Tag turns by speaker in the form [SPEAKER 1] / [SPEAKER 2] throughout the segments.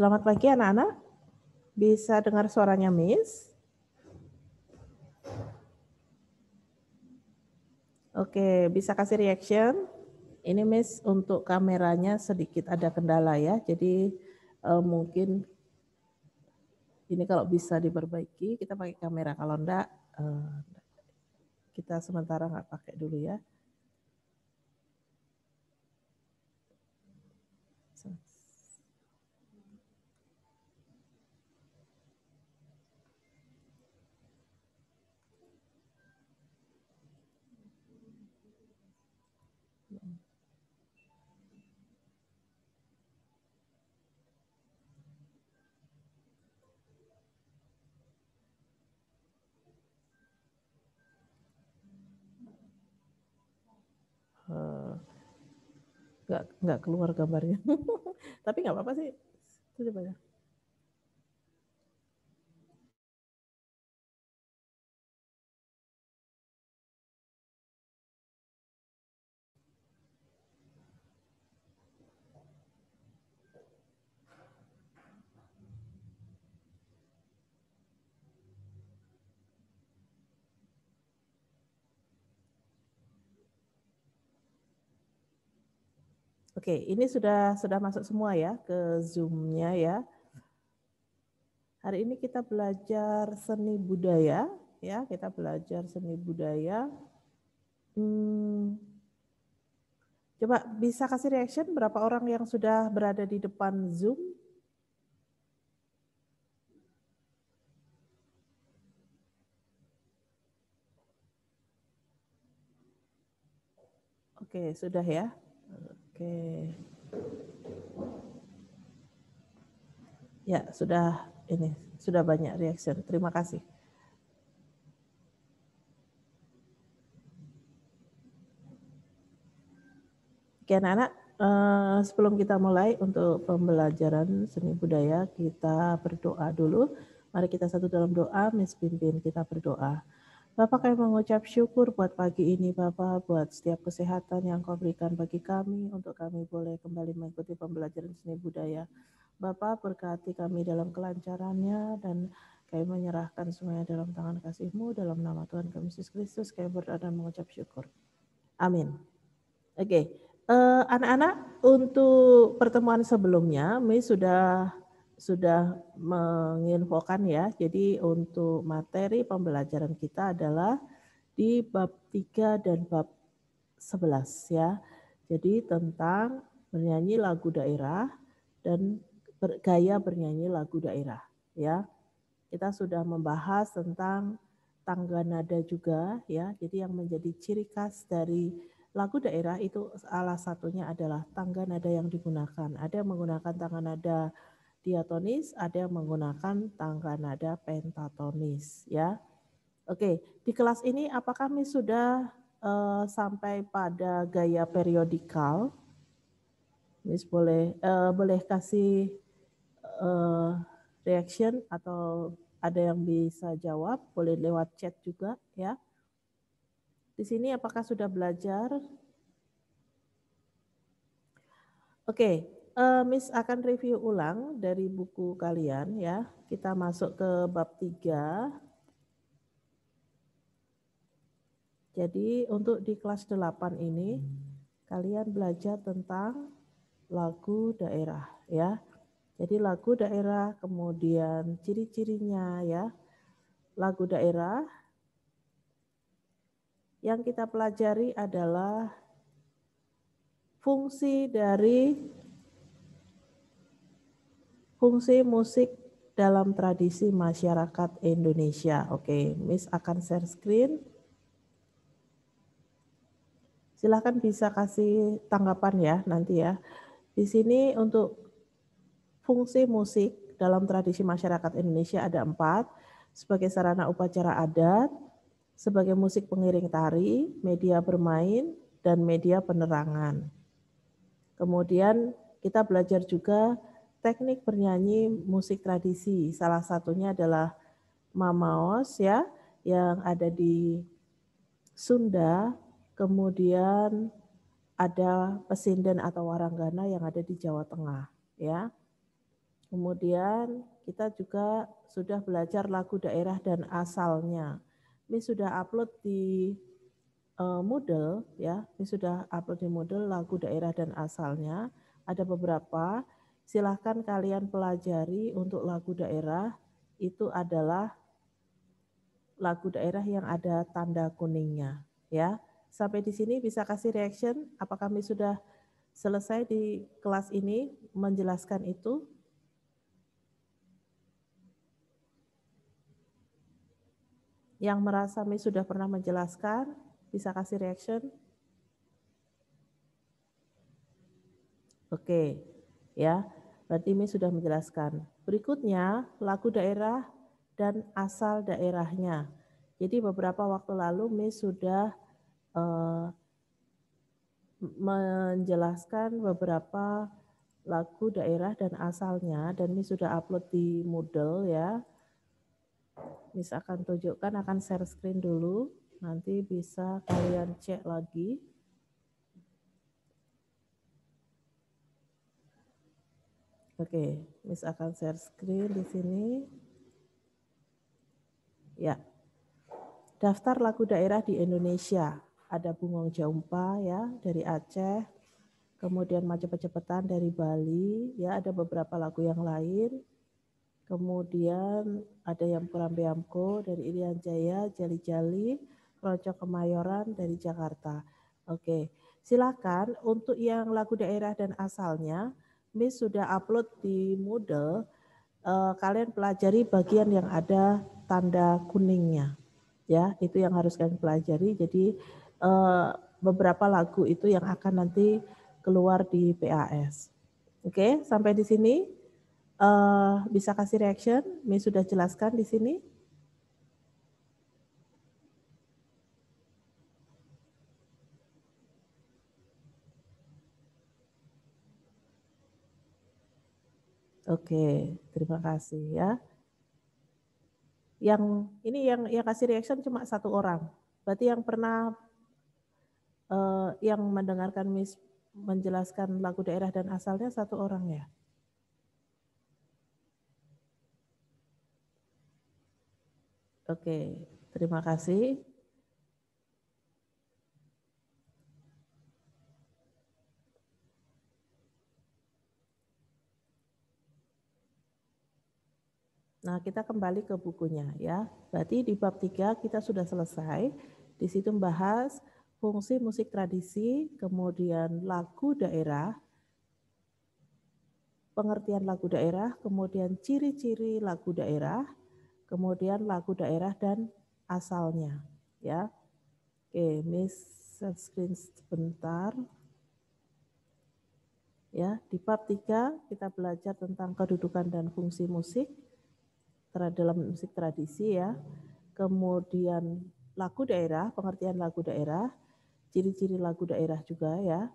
[SPEAKER 1] Selamat pagi anak-anak. Bisa dengar suaranya Miss? Oke, bisa kasih reaction? Ini Miss untuk kameranya sedikit ada kendala ya. Jadi eh, mungkin ini kalau bisa diperbaiki, kita pakai kamera. Kalau enggak, eh, kita sementara nggak pakai dulu ya. nggak nggak keluar gambarnya tapi nggak apa-apa sih itu banyak Oke, ini sudah sudah masuk semua ya ke Zoom-nya ya. Hari ini kita belajar seni budaya ya, kita belajar seni budaya. Hmm, coba bisa kasih reaction berapa orang yang sudah berada di depan Zoom? Oke, sudah ya. Oke. Ya, sudah ini sudah banyak reaction. Terima kasih. Oke, anak-anak, eh, sebelum kita mulai untuk pembelajaran seni budaya, kita berdoa dulu. Mari kita satu dalam doa, Miss pimpin kita berdoa. Bapak kami mengucap syukur buat pagi ini Bapak, buat setiap kesehatan yang kau berikan bagi kami, untuk kami boleh kembali mengikuti pembelajaran seni budaya. Bapak berkati kami dalam kelancarannya dan kami menyerahkan semuanya dalam tangan kasihmu dalam nama Tuhan kami Yesus Kristus, kami berdoa dan mengucap syukur. Amin. Oke, okay. uh, eh, anak-anak untuk pertemuan sebelumnya, Mei sudah sudah menginfokan ya. Jadi untuk materi pembelajaran kita adalah di bab 3 dan bab 11 ya. Jadi tentang bernyanyi lagu daerah dan gaya bernyanyi lagu daerah ya. Kita sudah membahas tentang tangga nada juga ya. Jadi yang menjadi ciri khas dari lagu daerah itu salah satunya adalah tangga nada yang digunakan. Ada yang menggunakan tangga nada diatonis, ada yang menggunakan tangga nada pentatonis ya. Oke, di kelas ini apakah kami sudah uh, sampai pada gaya periodikal? Miss boleh uh, boleh kasih uh, reaction atau ada yang bisa jawab, boleh lewat chat juga ya. Di sini apakah sudah belajar? Oke, uh, Miss akan review ulang dari buku kalian ya. Kita masuk ke bab 3. Jadi untuk di kelas 8 ini kalian belajar tentang lagu daerah ya. Jadi lagu daerah kemudian ciri-cirinya ya. Lagu daerah yang kita pelajari adalah fungsi dari fungsi musik dalam tradisi masyarakat Indonesia. Oke, Miss akan share screen. Silahkan bisa kasih tanggapan ya nanti ya. Di sini untuk fungsi musik dalam tradisi masyarakat Indonesia ada empat. Sebagai sarana upacara adat, sebagai musik pengiring tari, media bermain, dan media penerangan. Kemudian kita belajar juga teknik bernyanyi musik tradisi. Salah satunya adalah mamaos ya yang ada di Sunda, kemudian ada pesinden atau waranggana yang ada di Jawa Tengah ya. Kemudian kita juga sudah belajar lagu daerah dan asalnya. Ini sudah upload di uh, Moodle ya. Ini sudah upload di Moodle lagu daerah dan asalnya. Ada beberapa silahkan kalian pelajari untuk lagu daerah itu adalah lagu daerah yang ada tanda kuningnya ya. Sampai di sini bisa kasih reaction apa kami sudah selesai di kelas ini menjelaskan itu? Yang merasa kami sudah pernah menjelaskan, bisa kasih reaction? Oke, okay. ya. Berarti mie sudah menjelaskan. Berikutnya, lagu daerah dan asal daerahnya. Jadi beberapa waktu lalu Mei sudah uh, menjelaskan beberapa lagu daerah dan asalnya dan ini sudah upload di Moodle ya. Mie akan tunjukkan akan share screen dulu. Nanti bisa kalian cek lagi. Oke, okay, Miss akan share screen di sini. Ya. Daftar lagu daerah di Indonesia. Ada Bungong Jaumpa ya dari Aceh. Kemudian macam cepetan dari Bali, ya ada beberapa lagu yang lain. Kemudian ada yang kurang Beamko dari Irian Jaya, Jali-Jali, Rojo Kemayoran dari Jakarta. Oke, silakan untuk yang lagu daerah dan asalnya Miss sudah upload di Moodle, eh, kalian pelajari bagian yang ada tanda kuningnya. Ya, itu yang harus kalian pelajari. Jadi eh, beberapa lagu itu yang akan nanti keluar di PAS. Oke, sampai di sini. Eh, bisa kasih reaction, Miss sudah jelaskan di sini. Oke, terima kasih ya. Yang ini yang yang kasih reaction cuma satu orang. Berarti yang pernah uh, yang mendengarkan Miss menjelaskan lagu daerah dan asalnya satu orang ya. Oke, terima kasih. Nah, kita kembali ke bukunya ya. Berarti di bab 3 kita sudah selesai. Di situ membahas fungsi musik tradisi, kemudian lagu daerah, pengertian lagu daerah, kemudian ciri-ciri lagu daerah, kemudian lagu daerah dan asalnya ya. Oke, Miss screen sebentar. Ya, di bab 3 kita belajar tentang kedudukan dan fungsi musik dalam musik tradisi ya. Kemudian lagu daerah, pengertian lagu daerah, ciri-ciri lagu daerah juga ya.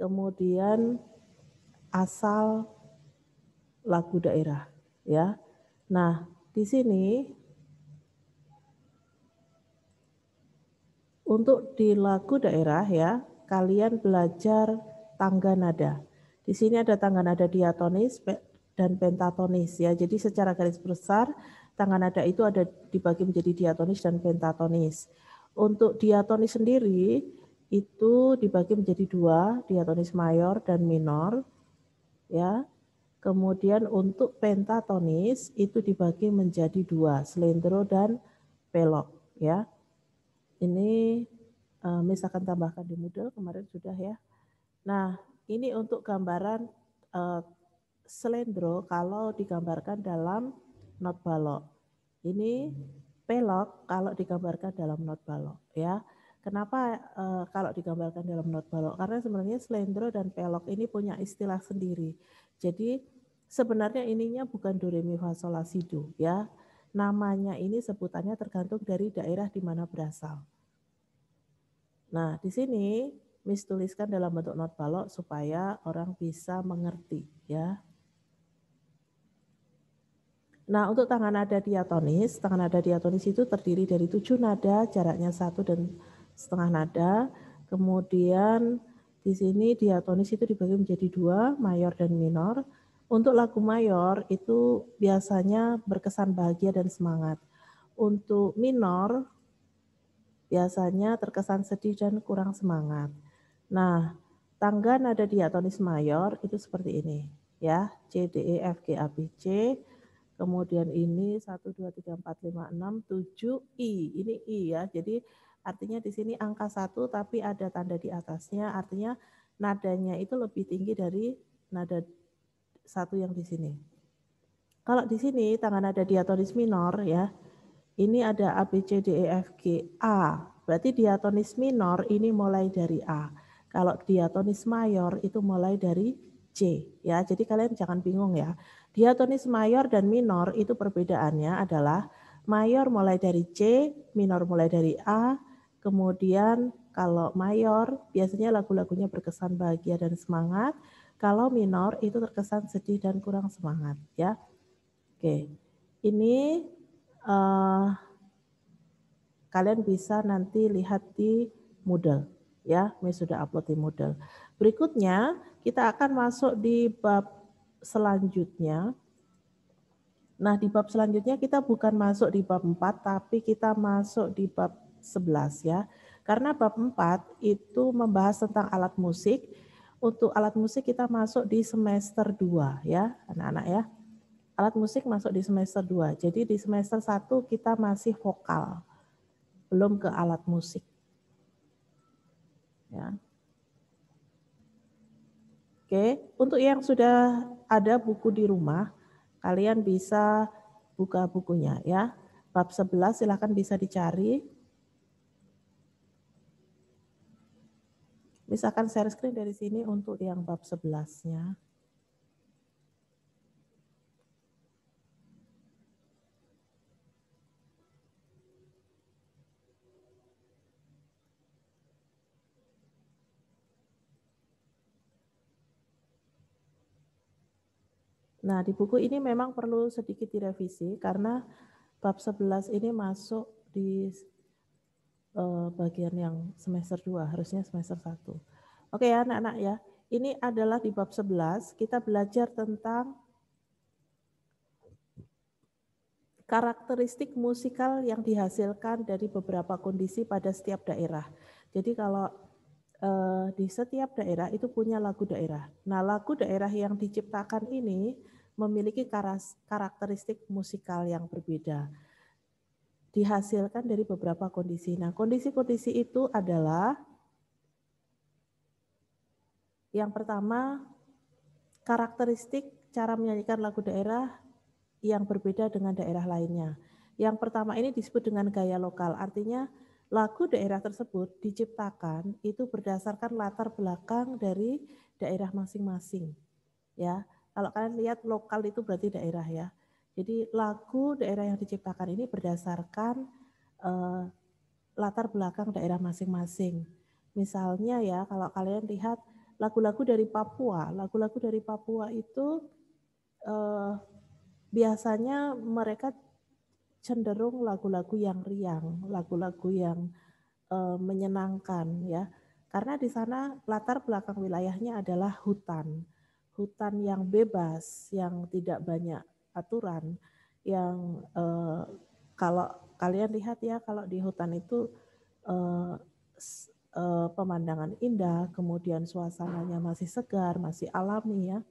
[SPEAKER 1] Kemudian asal lagu daerah ya. Nah, di sini untuk di lagu daerah ya, kalian belajar tangga nada. Di sini ada tangga nada diatonis, dan pentatonis ya. Jadi secara garis besar tangan nada itu ada dibagi menjadi diatonis dan pentatonis. Untuk diatonis sendiri itu dibagi menjadi dua, diatonis mayor dan minor ya. Kemudian untuk pentatonis itu dibagi menjadi dua, selendro dan pelok ya. Ini uh, eh, misalkan tambahkan di Moodle kemarin sudah ya. Nah, ini untuk gambaran uh, selendro kalau digambarkan dalam not balok. Ini pelok kalau digambarkan dalam not balok ya. Kenapa e, kalau digambarkan dalam not balok? Karena sebenarnya selendro dan pelok ini punya istilah sendiri. Jadi sebenarnya ininya bukan do re mi fa sol la si do ya. Namanya ini sebutannya tergantung dari daerah di mana berasal. Nah, di sini Miss tuliskan dalam bentuk not balok supaya orang bisa mengerti ya. Nah, untuk tangan nada diatonis, tangan nada diatonis itu terdiri dari tujuh nada, jaraknya satu dan setengah nada. Kemudian di sini diatonis itu dibagi menjadi dua, mayor dan minor. Untuk lagu mayor itu biasanya berkesan bahagia dan semangat. Untuk minor biasanya terkesan sedih dan kurang semangat. Nah, tangga nada diatonis mayor itu seperti ini ya, C D E F G A B C Kemudian ini 1, 2, 3, 4, 5, 6, 7, I. Ini I ya. Jadi artinya di sini angka 1 tapi ada tanda di atasnya. Artinya nadanya itu lebih tinggi dari nada satu yang di sini. Kalau di sini tangan nada diatonis minor ya. Ini ada A, B, C, D, E, F, G, A. Berarti diatonis minor ini mulai dari A. Kalau diatonis mayor itu mulai dari C ya. Jadi kalian jangan bingung ya. Diatonis mayor dan minor itu perbedaannya adalah mayor mulai dari C, minor mulai dari A, kemudian kalau mayor biasanya lagu-lagunya berkesan bahagia dan semangat, kalau minor itu terkesan sedih dan kurang semangat ya. Oke. Ini uh, kalian bisa nanti lihat di Moodle ya, Mei sudah upload di Moodle. Berikutnya kita akan masuk di bab selanjutnya. Nah, di bab selanjutnya kita bukan masuk di bab 4 tapi kita masuk di bab 11 ya. Karena bab 4 itu membahas tentang alat musik. Untuk alat musik kita masuk di semester 2 ya, anak-anak ya. Alat musik masuk di semester 2. Jadi di semester 1 kita masih vokal. Belum ke alat musik. Ya. Oke, untuk yang sudah ada buku di rumah, kalian bisa buka bukunya ya. Bab 11 silahkan bisa dicari. Misalkan share screen dari sini untuk yang bab 11-nya. Nah, di buku ini memang perlu sedikit direvisi karena bab 11 ini masuk di eh, bagian yang semester 2, harusnya semester 1. Oke ya anak-anak ya. Ini adalah di bab 11 kita belajar tentang karakteristik musikal yang dihasilkan dari beberapa kondisi pada setiap daerah. Jadi kalau eh, di setiap daerah itu punya lagu daerah. Nah, lagu daerah yang diciptakan ini memiliki karakteristik musikal yang berbeda. Dihasilkan dari beberapa kondisi. Nah, kondisi-kondisi itu adalah yang pertama karakteristik cara menyanyikan lagu daerah yang berbeda dengan daerah lainnya. Yang pertama ini disebut dengan gaya lokal. Artinya lagu daerah tersebut diciptakan itu berdasarkan latar belakang dari daerah masing-masing. Ya, kalau kalian lihat lokal itu berarti daerah ya. Jadi lagu daerah yang diciptakan ini berdasarkan uh, latar belakang daerah masing-masing. Misalnya ya kalau kalian lihat lagu-lagu dari Papua, lagu-lagu dari Papua itu uh, biasanya mereka cenderung lagu-lagu yang riang, lagu-lagu yang uh, menyenangkan ya. Karena di sana latar belakang wilayahnya adalah hutan hutan yang bebas, yang tidak banyak aturan, yang eh, kalau kalian lihat ya kalau di hutan itu eh, eh, pemandangan indah, kemudian suasananya masih segar, masih alami ya.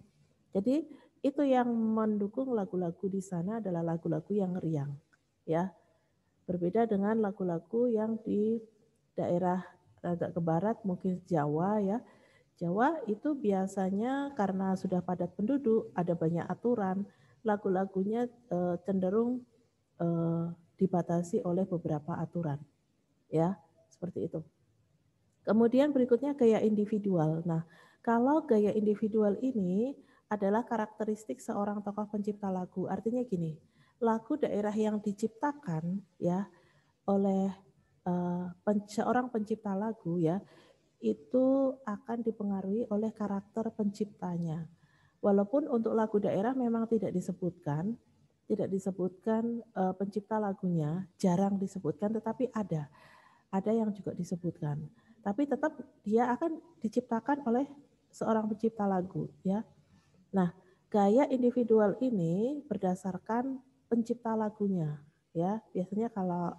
[SPEAKER 1] Jadi itu yang mendukung lagu-lagu di sana adalah lagu-lagu yang riang, ya. Berbeda dengan lagu-lagu yang di daerah agak ke barat mungkin Jawa ya Jawa itu biasanya karena sudah padat penduduk, ada banyak aturan, lagu-lagunya eh, cenderung eh, dibatasi oleh beberapa aturan. Ya, seperti itu. Kemudian berikutnya gaya individual. Nah, kalau gaya individual ini adalah karakteristik seorang tokoh pencipta lagu. Artinya gini, lagu daerah yang diciptakan ya oleh uh, pen, seorang pencipta lagu ya itu akan dipengaruhi oleh karakter penciptanya. Walaupun untuk lagu daerah memang tidak disebutkan, tidak disebutkan uh, pencipta lagunya, jarang disebutkan, tetapi ada, ada yang juga disebutkan. Tapi tetap dia akan diciptakan oleh seorang pencipta lagu, ya. Nah, gaya individual ini berdasarkan pencipta lagunya, ya. Biasanya kalau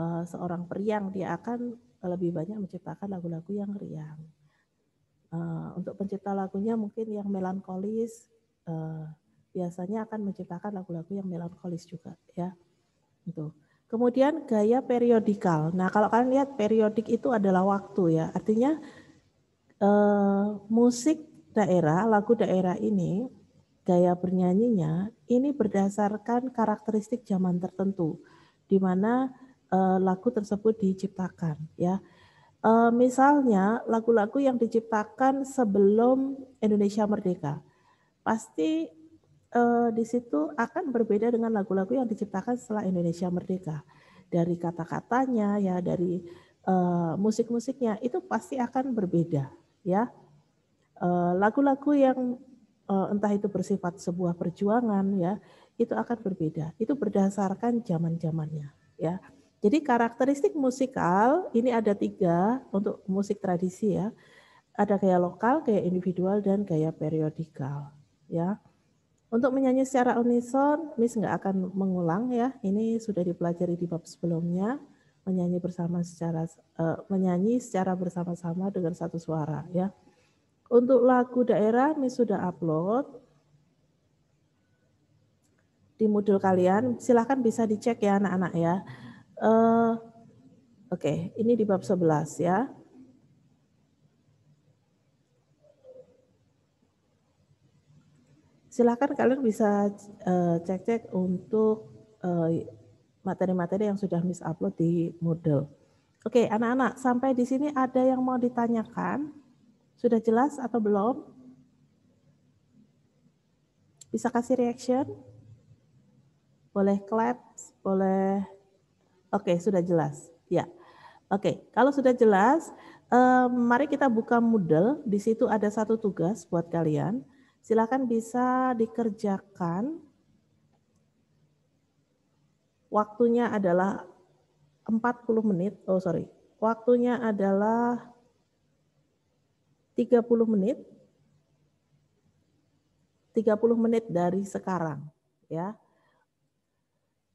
[SPEAKER 1] uh, seorang periang dia akan lebih banyak menciptakan lagu-lagu yang riang. Uh, untuk pencipta lagunya mungkin yang melankolis uh, biasanya akan menciptakan lagu-lagu yang melankolis juga ya. Itu. Kemudian gaya periodikal. Nah, kalau kalian lihat periodik itu adalah waktu ya. Artinya uh, musik daerah, lagu daerah ini gaya bernyanyinya ini berdasarkan karakteristik zaman tertentu di mana Eh, lagu tersebut diciptakan ya. Eh, misalnya lagu-lagu yang diciptakan sebelum Indonesia merdeka. Pasti eh, di situ akan berbeda dengan lagu-lagu yang diciptakan setelah Indonesia merdeka. Dari kata-katanya ya, dari musik-musiknya itu pasti akan berbeda ya. lagu-lagu yang entah itu bersifat sebuah perjuangan ya, itu akan berbeda. Itu berdasarkan zaman-zamannya ya. Jadi karakteristik musikal ini ada tiga untuk musik tradisi ya. Ada gaya lokal, gaya individual, dan gaya periodikal. Ya. Untuk menyanyi secara unison, Miss nggak akan mengulang ya. Ini sudah dipelajari di bab sebelumnya. Menyanyi bersama secara uh, menyanyi secara bersama-sama dengan satu suara ya. Untuk lagu daerah, Miss sudah upload di modul kalian. Silahkan bisa dicek ya anak-anak ya. Eh, oke, okay, ini di bab 11 ya. Silakan kalian bisa eh, cek-cek uh, untuk eh, materi-materi uh, yang sudah Miss upload di Moodle. Oke, okay, anak-anak, sampai di sini ada yang mau ditanyakan? Sudah jelas atau belum? Bisa kasih reaction? Boleh clap, boleh Oke, sudah jelas. Ya. Oke, kalau sudah jelas, eh, mari kita buka Moodle. Di situ ada satu tugas buat kalian. Silakan bisa dikerjakan. Waktunya adalah 40 menit. Oh, sorry. Waktunya adalah 30 menit. 30 menit dari sekarang, ya.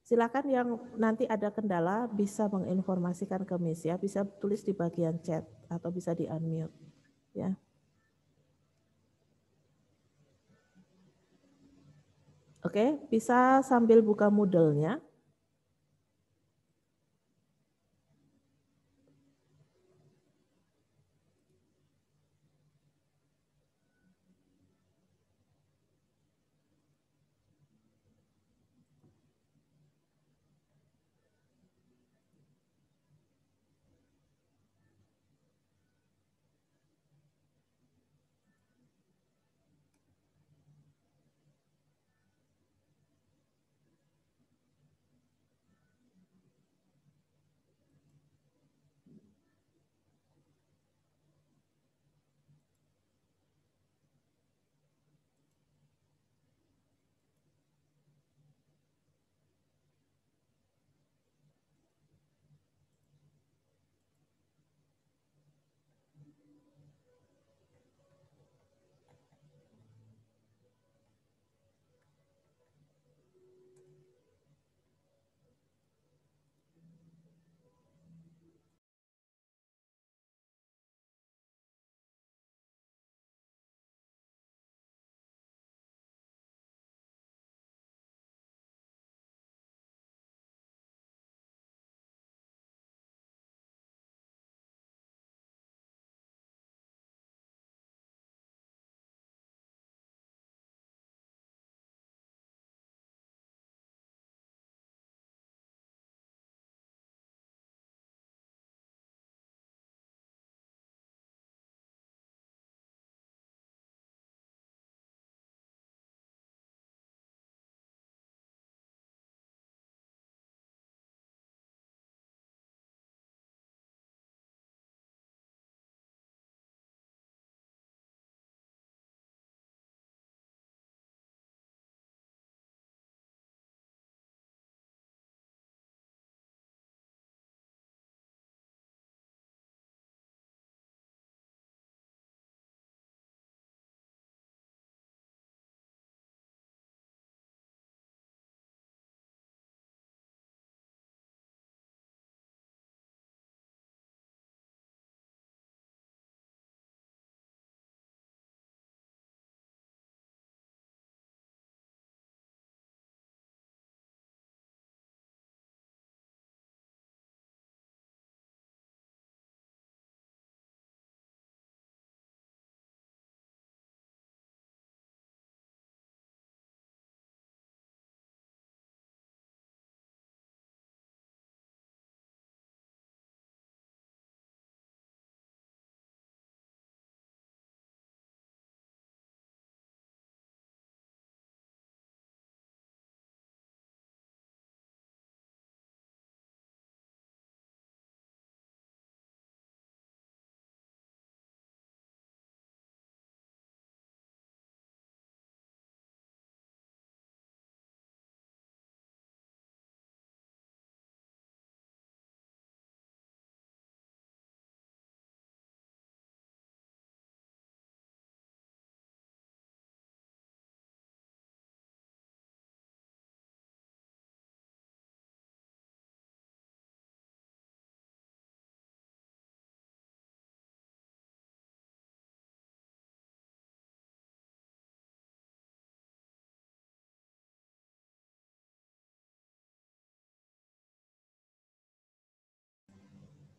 [SPEAKER 1] Silakan yang nanti ada kendala bisa menginformasikan ke Miss ya, bisa tulis di bagian chat atau bisa di unmute ya. Oke, bisa sambil buka modelnya.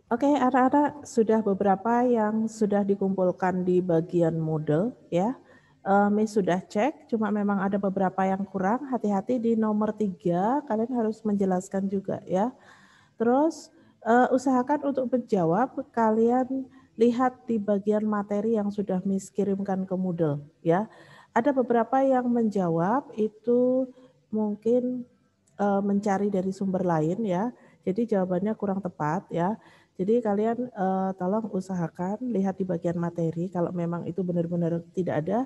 [SPEAKER 1] Oke, okay, ada ara sudah beberapa yang sudah dikumpulkan di bagian model, ya. Eh, Mei sudah cek, cuma memang ada beberapa yang kurang. Hati-hati di nomor tiga, kalian harus menjelaskan juga ya. Terus uh, usahakan untuk menjawab, kalian lihat di bagian materi yang sudah Miss kirimkan ke model, ya. Ada beberapa yang menjawab itu mungkin uh, mencari dari sumber lain ya. Jadi jawabannya kurang tepat ya. Jadi kalian uh, tolong usahakan lihat di bagian materi kalau memang itu benar-benar tidak ada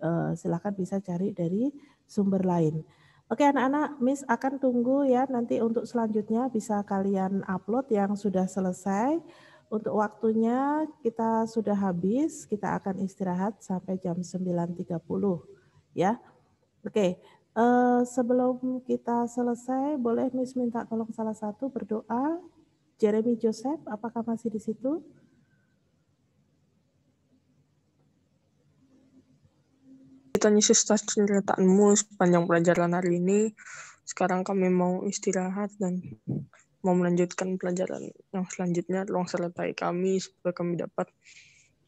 [SPEAKER 1] uh, eh, silahkan bisa cari dari sumber lain. Oke anak-anak, Miss akan tunggu ya nanti untuk selanjutnya bisa kalian upload yang sudah selesai. Untuk waktunya kita sudah habis, kita akan istirahat sampai jam 9.30 ya. Oke, eh, sebelum kita selesai boleh Miss minta tolong salah satu berdoa Jeremy Joseph, apakah masih di situ? sister ceritaanmu sepanjang pelajaran hari ini. Sekarang kami mau istirahat dan mau melanjutkan pelajaran yang selanjutnya. Tolong selesai kami supaya kami dapat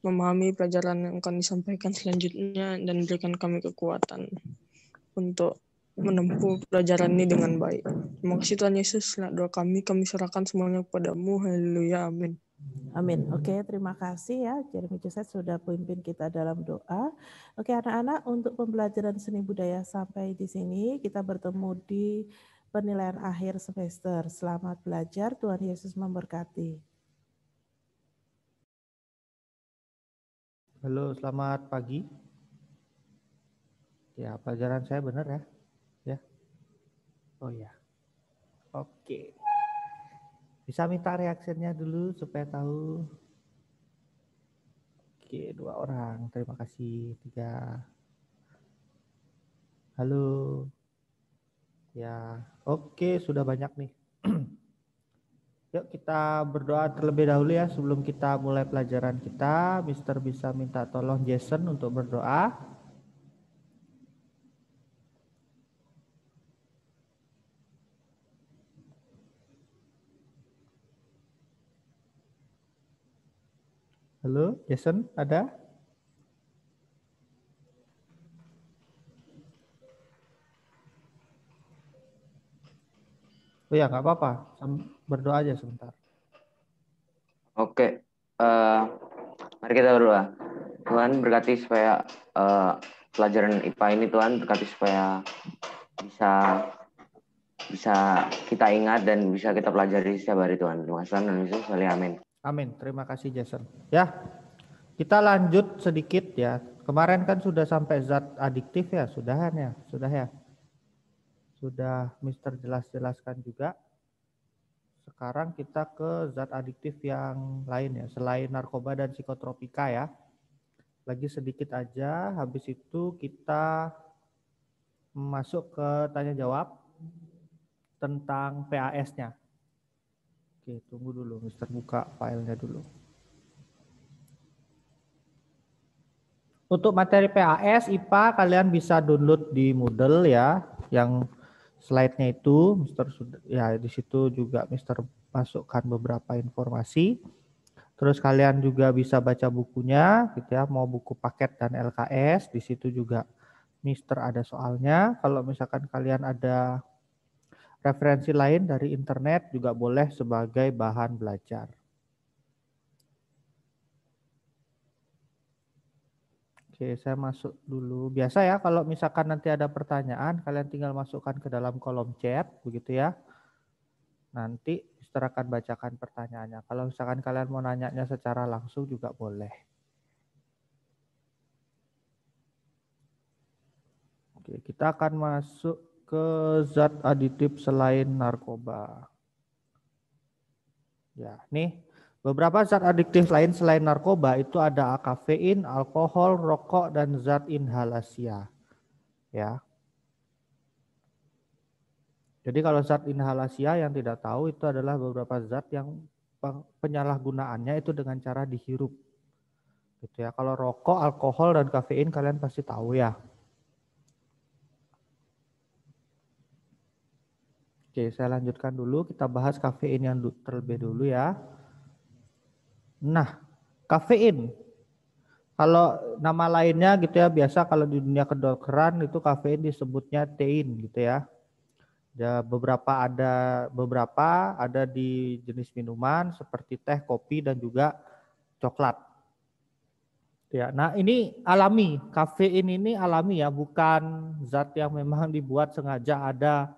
[SPEAKER 1] memahami pelajaran yang akan disampaikan selanjutnya dan berikan kami kekuatan untuk menempuh pelajaran ini dengan baik. Terima Tuhan Yesus, lah doa kami, kami serahkan semuanya kepadamu. Haleluya, amin. Amin. Oke, okay, terima kasih ya. Jeremy Joseph sudah pimpin kita dalam doa. Oke, okay, anak-anak, untuk pembelajaran seni budaya sampai di sini, kita bertemu di penilaian akhir semester. Selamat belajar, Tuhan Yesus memberkati.
[SPEAKER 2] Halo, selamat pagi. Ya, pelajaran saya benar ya. Oh ya. Oke. Bisa minta reaksinya dulu supaya tahu. Oke, dua orang. Terima kasih. Tiga. Halo. Ya, oke sudah banyak nih. Yuk kita berdoa terlebih dahulu ya sebelum kita mulai pelajaran kita. Mister bisa minta tolong Jason untuk berdoa. Halo, Jason, ada? Oh ya, nggak apa-apa. Berdoa aja sebentar. Oke. Uh, mari kita berdoa. Tuhan berkati supaya uh, pelajaran IPA ini Tuhan berkati supaya bisa bisa kita ingat dan bisa kita pelajari setiap hari Tuhan. Terima kasih Tuhan Yesus. Amin. Amin. Terima kasih Jason. Ya, kita lanjut sedikit ya. Kemarin kan sudah sampai zat adiktif ya, sudahan ya, sudah ya. Sudah Mister jelas-jelaskan juga. Sekarang kita ke zat adiktif yang lain ya, selain narkoba dan psikotropika ya. Lagi sedikit aja, habis itu kita masuk ke tanya jawab tentang PAS-nya. Oke, tunggu dulu Mister buka filenya dulu. Untuk materi PAS IPA kalian bisa download di Moodle ya, yang slide-nya itu Mister ya di situ juga Mister masukkan beberapa informasi. Terus kalian juga bisa baca bukunya gitu ya, mau buku paket dan LKS di situ juga Mister ada soalnya. Kalau misalkan kalian ada referensi lain dari internet juga boleh sebagai bahan belajar. Oke, saya masuk dulu. Biasa ya kalau misalkan nanti ada pertanyaan, kalian tinggal masukkan ke dalam kolom chat begitu ya. Nanti Mister akan bacakan pertanyaannya. Kalau misalkan kalian mau nanyanya secara langsung juga boleh. Oke, kita akan masuk ke zat aditif selain narkoba. Ya, nih beberapa zat adiktif lain selain narkoba itu ada kafein, alkohol, rokok dan zat inhalasia. Ya. Jadi kalau zat inhalasia yang tidak tahu itu adalah beberapa zat yang penyalahgunaannya itu dengan cara dihirup. Gitu ya. Kalau rokok, alkohol dan kafein kalian pasti tahu ya. Oke, saya lanjutkan dulu. Kita bahas kafein yang terlebih dulu ya. Nah, kafein. Kalau nama lainnya gitu ya, biasa kalau di dunia kedokteran itu kafein disebutnya tein gitu ya. Ya, beberapa ada beberapa ada di jenis minuman seperti teh, kopi dan juga coklat. Ya, nah ini alami, kafein ini alami ya, bukan zat yang memang dibuat sengaja ada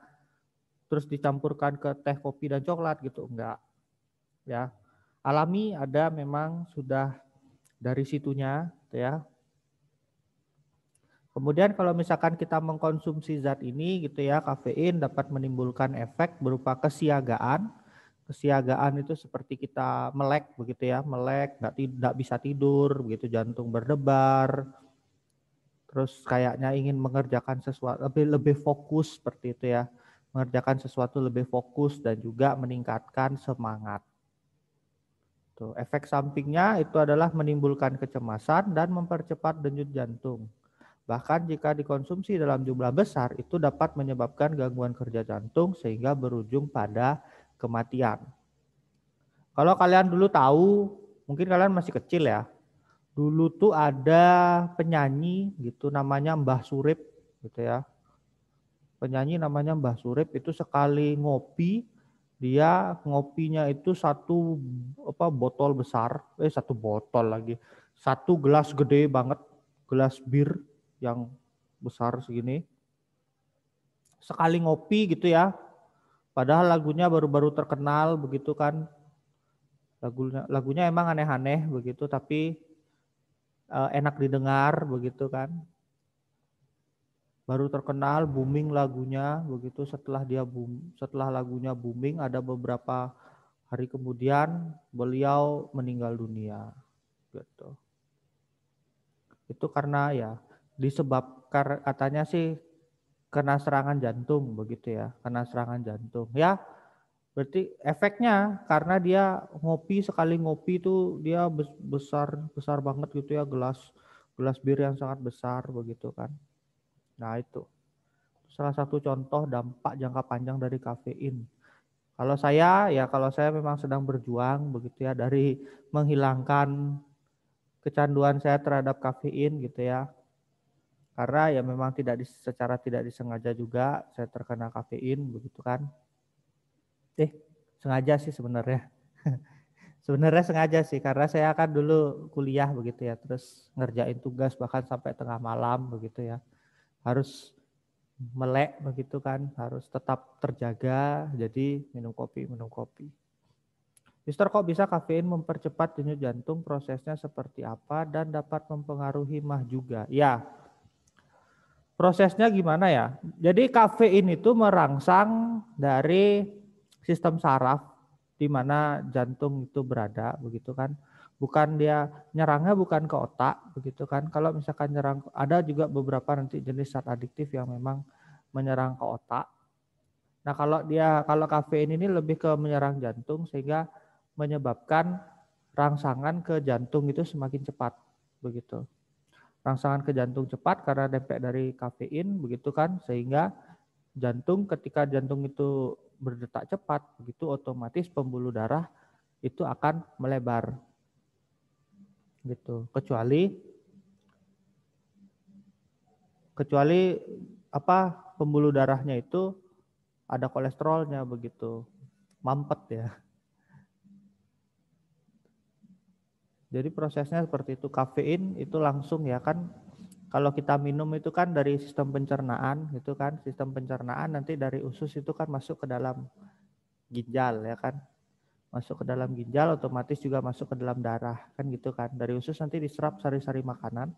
[SPEAKER 2] terus dicampurkan ke teh kopi dan coklat gitu enggak ya alami ada memang sudah dari situnya gitu ya Kemudian kalau misalkan kita mengkonsumsi zat ini gitu ya, kafein dapat menimbulkan efek berupa kesiagaan. Kesiagaan itu seperti kita melek begitu ya, melek, nggak tidak bisa tidur, begitu jantung berdebar. Terus kayaknya ingin mengerjakan sesuatu lebih lebih fokus seperti itu ya mengerjakan sesuatu lebih fokus dan juga meningkatkan semangat. Tuh, efek sampingnya itu adalah menimbulkan kecemasan dan mempercepat denyut jantung. Bahkan jika dikonsumsi dalam jumlah besar itu dapat menyebabkan gangguan kerja jantung sehingga berujung pada kematian. Kalau kalian dulu tahu, mungkin kalian masih kecil ya. Dulu tuh ada penyanyi gitu namanya Mbah Surip gitu ya penyanyi namanya Mbah Surip itu sekali ngopi dia ngopinya itu satu apa botol besar eh satu botol lagi satu gelas gede banget gelas bir yang besar segini sekali ngopi gitu ya padahal lagunya baru-baru terkenal begitu kan lagunya lagunya emang aneh-aneh begitu tapi eh, enak didengar begitu kan baru terkenal booming lagunya begitu setelah dia boom setelah lagunya booming ada beberapa hari kemudian beliau meninggal dunia gitu itu karena ya disebabkan katanya sih kena serangan jantung begitu ya kena serangan jantung ya berarti efeknya karena dia ngopi sekali ngopi itu dia besar besar banget gitu ya gelas gelas bir yang sangat besar begitu kan Nah, itu salah satu contoh dampak jangka panjang dari kafein. Kalau saya ya kalau saya memang sedang berjuang begitu ya dari menghilangkan kecanduan saya terhadap kafein gitu ya. Karena ya memang tidak secara tidak disengaja juga saya terkena kafein begitu kan. Eh, sengaja sih sebenarnya. sebenarnya sengaja sih karena saya kan dulu kuliah begitu ya, terus ngerjain tugas bahkan sampai tengah malam begitu ya harus melek begitu kan, harus tetap terjaga. Jadi minum kopi, minum kopi. Mister, kok bisa kafein mempercepat denyut jantung? Prosesnya seperti apa dan dapat mempengaruhi mah juga? Ya, prosesnya gimana ya? Jadi kafein itu merangsang dari sistem saraf di mana jantung itu berada, begitu kan? bukan dia nyerangnya bukan ke otak begitu kan kalau misalkan nyerang ada juga beberapa nanti jenis zat adiktif yang memang menyerang ke otak nah kalau dia kalau kafein ini lebih ke menyerang jantung sehingga menyebabkan rangsangan ke jantung itu semakin cepat begitu rangsangan ke jantung cepat karena dempet dari kafein begitu kan sehingga jantung ketika jantung itu berdetak cepat begitu otomatis pembuluh darah itu akan melebar gitu kecuali kecuali apa pembuluh darahnya itu ada kolesterolnya begitu mampet ya jadi prosesnya seperti itu kafein itu langsung ya kan kalau kita minum itu kan dari sistem pencernaan gitu kan sistem pencernaan nanti dari usus itu kan masuk ke dalam ginjal ya kan masuk ke dalam ginjal otomatis juga masuk ke dalam darah kan gitu kan dari usus nanti diserap sari-sari makanan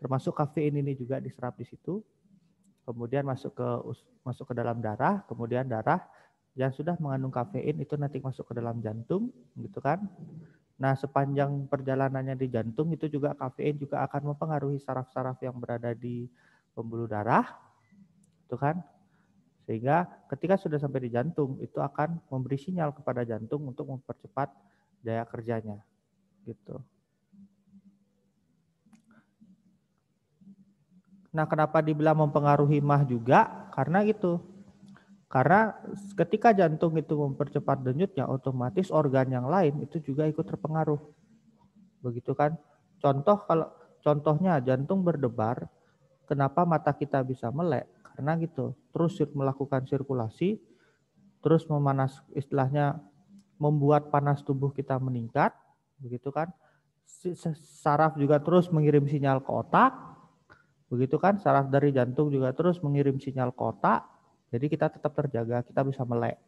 [SPEAKER 2] termasuk kafein ini juga diserap di situ kemudian masuk ke masuk ke dalam darah kemudian darah yang sudah mengandung kafein itu nanti masuk ke dalam jantung gitu kan nah sepanjang perjalanannya di jantung itu juga kafein juga akan mempengaruhi saraf-saraf yang berada di pembuluh darah itu kan sehingga ketika sudah sampai di jantung, itu akan memberi sinyal kepada jantung untuk mempercepat daya kerjanya. Gitu. Nah, kenapa dibilang mempengaruhi mah juga? Karena itu. Karena ketika jantung itu mempercepat denyutnya, otomatis organ yang lain itu juga ikut terpengaruh. Begitu kan? Contoh kalau contohnya jantung berdebar, kenapa mata kita bisa melek? kena gitu. Terus melakukan sirkulasi, terus memanas istilahnya membuat panas tubuh kita meningkat, begitu kan? Saraf juga terus mengirim sinyal ke otak, begitu kan? Saraf dari jantung juga terus mengirim sinyal ke otak. Jadi kita tetap terjaga, kita bisa melek.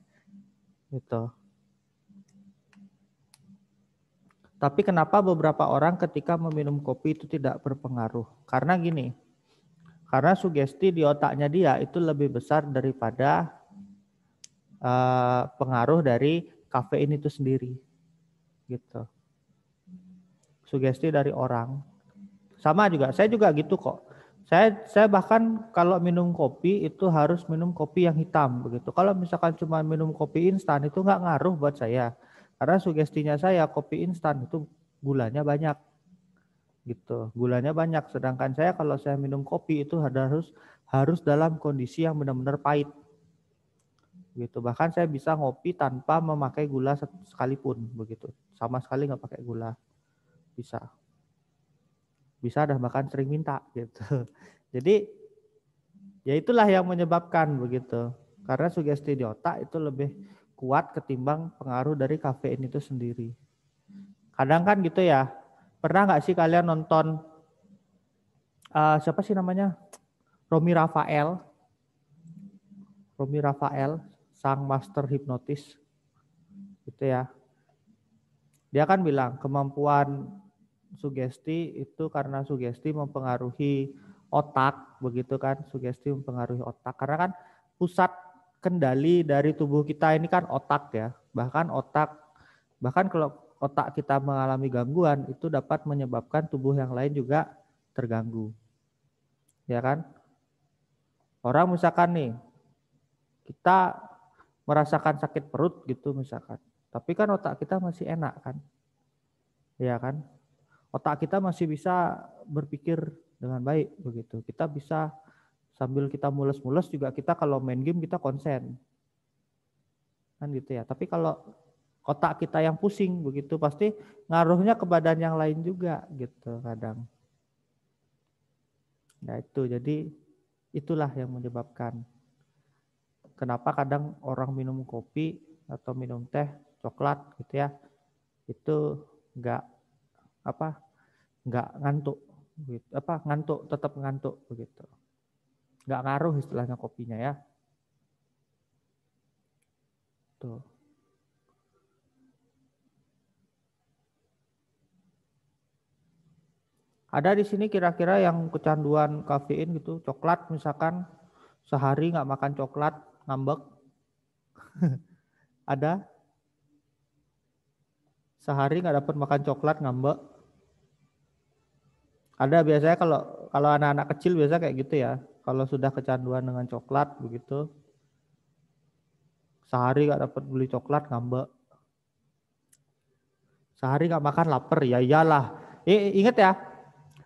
[SPEAKER 2] Gitu. Tapi kenapa beberapa orang ketika meminum kopi itu tidak berpengaruh? Karena gini, karena sugesti di otaknya dia itu lebih besar daripada uh, pengaruh dari kafein itu sendiri. Gitu. Sugesti dari orang. Sama juga, saya juga gitu kok. Saya saya bahkan kalau minum kopi itu harus minum kopi yang hitam begitu. Kalau misalkan cuma minum kopi instan itu nggak ngaruh buat saya. Karena sugestinya saya kopi instan itu gulanya banyak gitu. Gulanya banyak. Sedangkan saya kalau saya minum kopi itu harus harus dalam kondisi yang benar-benar pahit. Gitu. Bahkan saya bisa ngopi tanpa memakai gula sekalipun begitu. Sama sekali nggak pakai gula. Bisa. Bisa dan bahkan sering minta gitu. Jadi ya itulah yang menyebabkan begitu. Karena sugesti di otak itu lebih kuat ketimbang pengaruh dari kafein itu sendiri. Kadang kan gitu ya, Pernah nggak sih kalian nonton uh, siapa sih namanya? Romi Rafael. Romi Rafael, sang master hipnotis. Gitu ya. Dia kan bilang kemampuan sugesti itu karena sugesti mempengaruhi otak, begitu kan? Sugesti mempengaruhi otak. Karena kan pusat kendali dari tubuh kita ini kan otak ya. Bahkan otak bahkan kalau otak kita mengalami gangguan itu dapat menyebabkan tubuh yang lain juga terganggu. Ya kan? Orang misalkan nih kita merasakan sakit perut gitu misalkan. Tapi kan otak kita masih enak kan? Ya kan? Otak kita masih bisa berpikir dengan baik begitu. Kita bisa sambil kita mules-mules juga kita kalau main game kita konsen. Kan gitu ya. Tapi kalau kotak kita yang pusing begitu pasti ngaruhnya ke badan yang lain juga gitu kadang. Nah itu jadi itulah yang menyebabkan kenapa kadang orang minum kopi atau minum teh coklat gitu ya itu nggak apa nggak ngantuk gitu apa ngantuk tetap ngantuk begitu nggak ngaruh istilahnya kopinya ya tuh Ada di sini kira-kira yang kecanduan kafein gitu, coklat misalkan sehari nggak makan coklat ngambek. Ada? Sehari nggak dapat makan coklat ngambek. Ada biasanya kalau kalau anak-anak kecil biasa kayak gitu ya. Kalau sudah kecanduan dengan coklat begitu, sehari nggak dapat beli coklat ngambek. Sehari nggak makan lapar ya iyalah. Eh, ingat ya,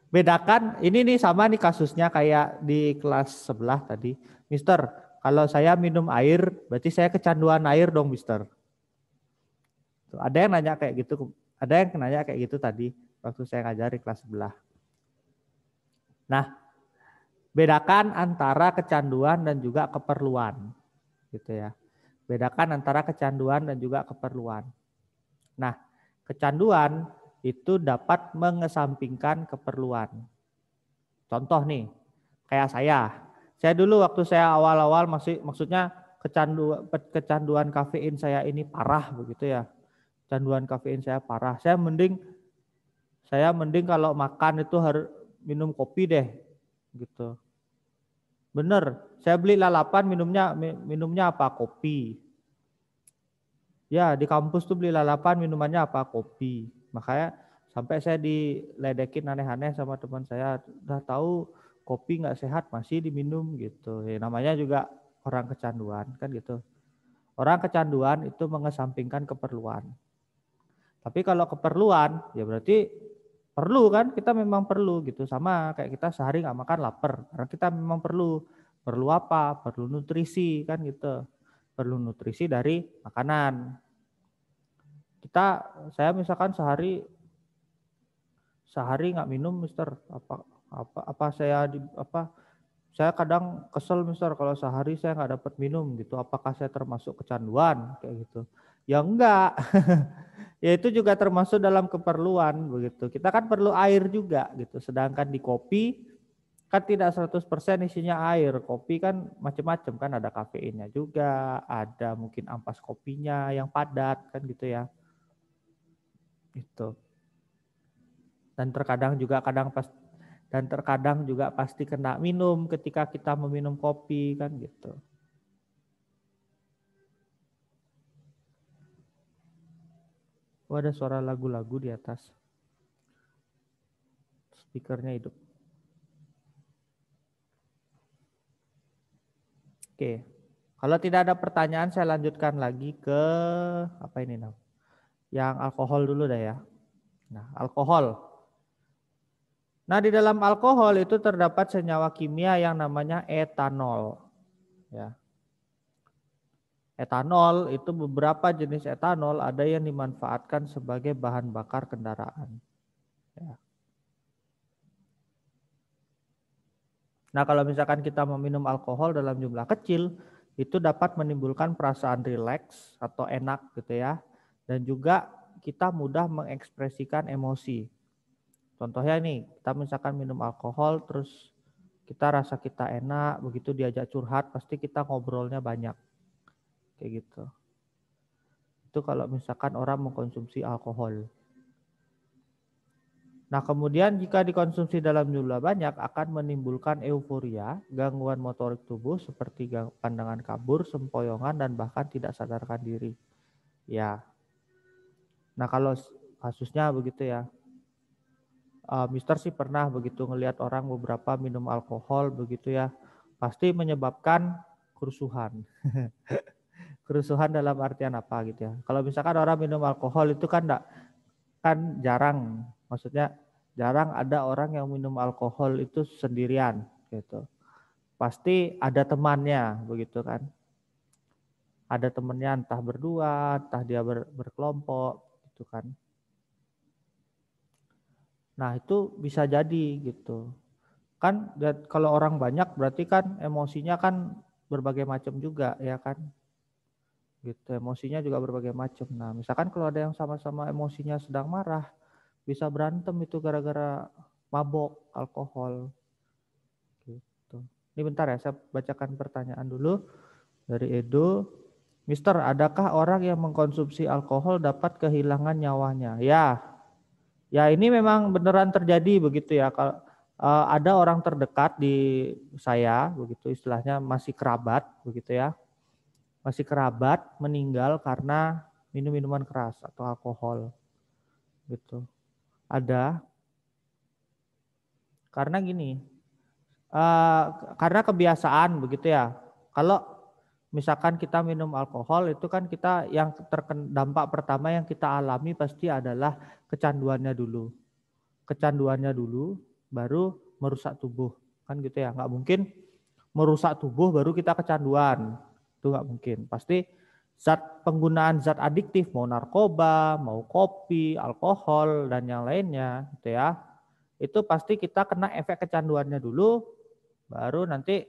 [SPEAKER 2] bedakan ini nih sama nih kasusnya kayak di kelas sebelah tadi. Mister, kalau saya minum air berarti saya kecanduan air dong, Mister. Tuh, ada yang nanya kayak gitu, ada yang nanya kayak gitu tadi waktu saya ngajar di kelas sebelah. Nah, bedakan antara kecanduan dan juga keperluan. Gitu ya. Bedakan antara kecanduan dan juga keperluan. Nah, kecanduan itu dapat mengesampingkan keperluan. Contoh nih, kayak saya. Saya dulu waktu saya awal-awal masih maksudnya kecanduan kecanduan kafein saya ini parah begitu ya. Kecanduan kafein saya parah. Saya mending saya mending kalau makan itu harus minum kopi deh gitu. Bener, saya beli lalapan minumnya minumnya apa? Kopi. Ya, di kampus tuh beli lalapan minumannya apa? Kopi. Makanya sampai saya diledekin aneh-aneh sama teman saya, udah tahu kopi nggak sehat masih diminum gitu. Ya, namanya juga orang kecanduan kan gitu. Orang kecanduan itu mengesampingkan keperluan. Tapi kalau keperluan ya berarti perlu kan kita memang perlu gitu sama kayak kita sehari nggak makan lapar karena kita memang perlu perlu apa perlu nutrisi kan gitu perlu nutrisi dari makanan kita saya misalkan sehari sehari nggak minum mister apa apa apa saya di apa saya kadang kesel mister kalau sehari saya nggak dapat minum gitu apakah saya termasuk kecanduan kayak gitu ya enggak ya itu juga termasuk dalam keperluan begitu kita kan perlu air juga gitu sedangkan di kopi kan tidak 100% isinya air. Kopi kan macam-macam kan ada kafeinnya juga, ada mungkin ampas kopinya yang padat kan gitu ya itu dan terkadang juga kadang pas dan terkadang juga pasti kena minum ketika kita meminum kopi kan gitu Oh, ada suara lagu-lagu di atas. Speakernya hidup. Oke. Kalau tidak ada pertanyaan, saya lanjutkan lagi ke apa ini, Nam? yang alkohol dulu dah ya. Nah, alkohol. Nah, di dalam alkohol itu terdapat senyawa kimia yang namanya etanol. Ya. Etanol itu beberapa jenis etanol ada yang dimanfaatkan sebagai bahan bakar kendaraan. Ya. Nah kalau misalkan kita meminum alkohol dalam jumlah kecil itu dapat menimbulkan perasaan rileks atau enak gitu ya dan juga kita mudah mengekspresikan emosi. Contohnya nih, kita misalkan minum alkohol terus kita rasa kita enak, begitu diajak curhat pasti kita ngobrolnya banyak. Kayak gitu. Itu kalau misalkan orang mengkonsumsi alkohol. Nah, kemudian jika dikonsumsi dalam jumlah banyak akan menimbulkan euforia, gangguan motorik tubuh seperti pandangan kabur, sempoyongan dan bahkan tidak sadarkan diri. Ya, Nah kalau kasusnya begitu ya, uh, Mister sih pernah begitu ngelihat orang beberapa minum alkohol begitu ya, pasti menyebabkan kerusuhan. kerusuhan dalam artian apa gitu ya. Kalau misalkan orang minum alkohol itu kan enggak kan jarang, maksudnya jarang ada orang yang minum alkohol itu sendirian gitu. Pasti ada temannya begitu kan. Ada temannya entah berdua, entah dia ber, berkelompok gitu kan. Nah, itu bisa jadi gitu. Kan kalau orang banyak berarti kan emosinya kan berbagai macam juga ya kan. Gitu, emosinya juga berbagai macam. Nah, misalkan kalau ada yang sama-sama emosinya sedang marah, bisa berantem itu gara-gara mabok, alkohol. Gitu. Ini bentar ya, saya bacakan pertanyaan dulu dari Edo. Mister, adakah orang yang mengkonsumsi alkohol dapat kehilangan nyawanya? Ya, ya ini memang beneran terjadi begitu ya. Kalau uh, eh, ada orang terdekat di saya, begitu istilahnya masih kerabat, begitu ya, masih kerabat meninggal karena minum minuman keras atau alkohol, gitu. Ada karena gini, uh, karena kebiasaan begitu ya. Kalau misalkan kita minum alkohol itu kan kita yang dampak pertama yang kita alami pasti adalah kecanduannya dulu kecanduannya dulu baru merusak tubuh kan gitu ya nggak mungkin merusak tubuh baru kita kecanduan itu nggak mungkin pasti zat penggunaan zat adiktif mau narkoba mau kopi alkohol dan yang lainnya gitu ya itu pasti kita kena efek kecanduannya dulu baru nanti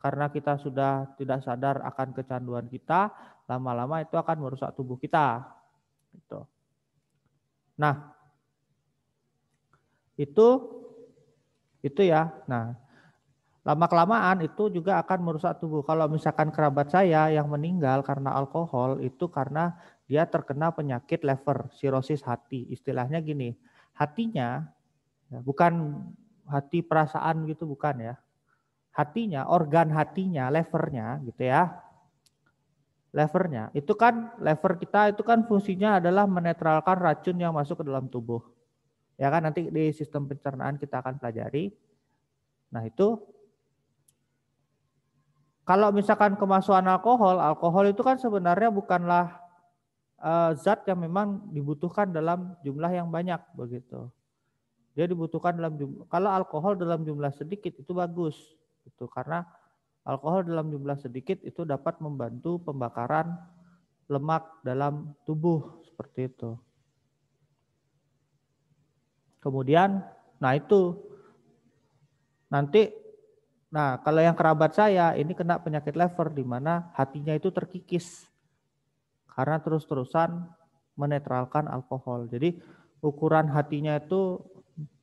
[SPEAKER 2] karena kita sudah tidak sadar akan kecanduan kita, lama-lama itu akan merusak tubuh kita. Itu. Nah, itu itu ya. Nah, lama kelamaan itu juga akan merusak tubuh. Kalau misalkan kerabat saya yang meninggal karena alkohol itu karena dia terkena penyakit liver, sirosis hati. Istilahnya gini, hatinya ya, bukan hati perasaan gitu bukan ya hatinya, organ hatinya, levernya gitu ya. Levernya, itu kan lever kita itu kan fungsinya adalah menetralkan racun yang masuk ke dalam tubuh. Ya kan nanti di sistem pencernaan kita akan pelajari. Nah, itu kalau misalkan kemasukan alkohol, alkohol itu kan sebenarnya bukanlah eh, zat yang memang dibutuhkan dalam jumlah yang banyak begitu. Dia dibutuhkan dalam jumlah, kalau alkohol dalam jumlah sedikit itu bagus itu karena alkohol dalam jumlah sedikit itu dapat membantu pembakaran lemak dalam tubuh seperti itu. Kemudian, nah itu nanti nah kalau yang kerabat saya ini kena penyakit lever di mana hatinya itu terkikis karena terus-terusan menetralkan alkohol. Jadi ukuran hatinya itu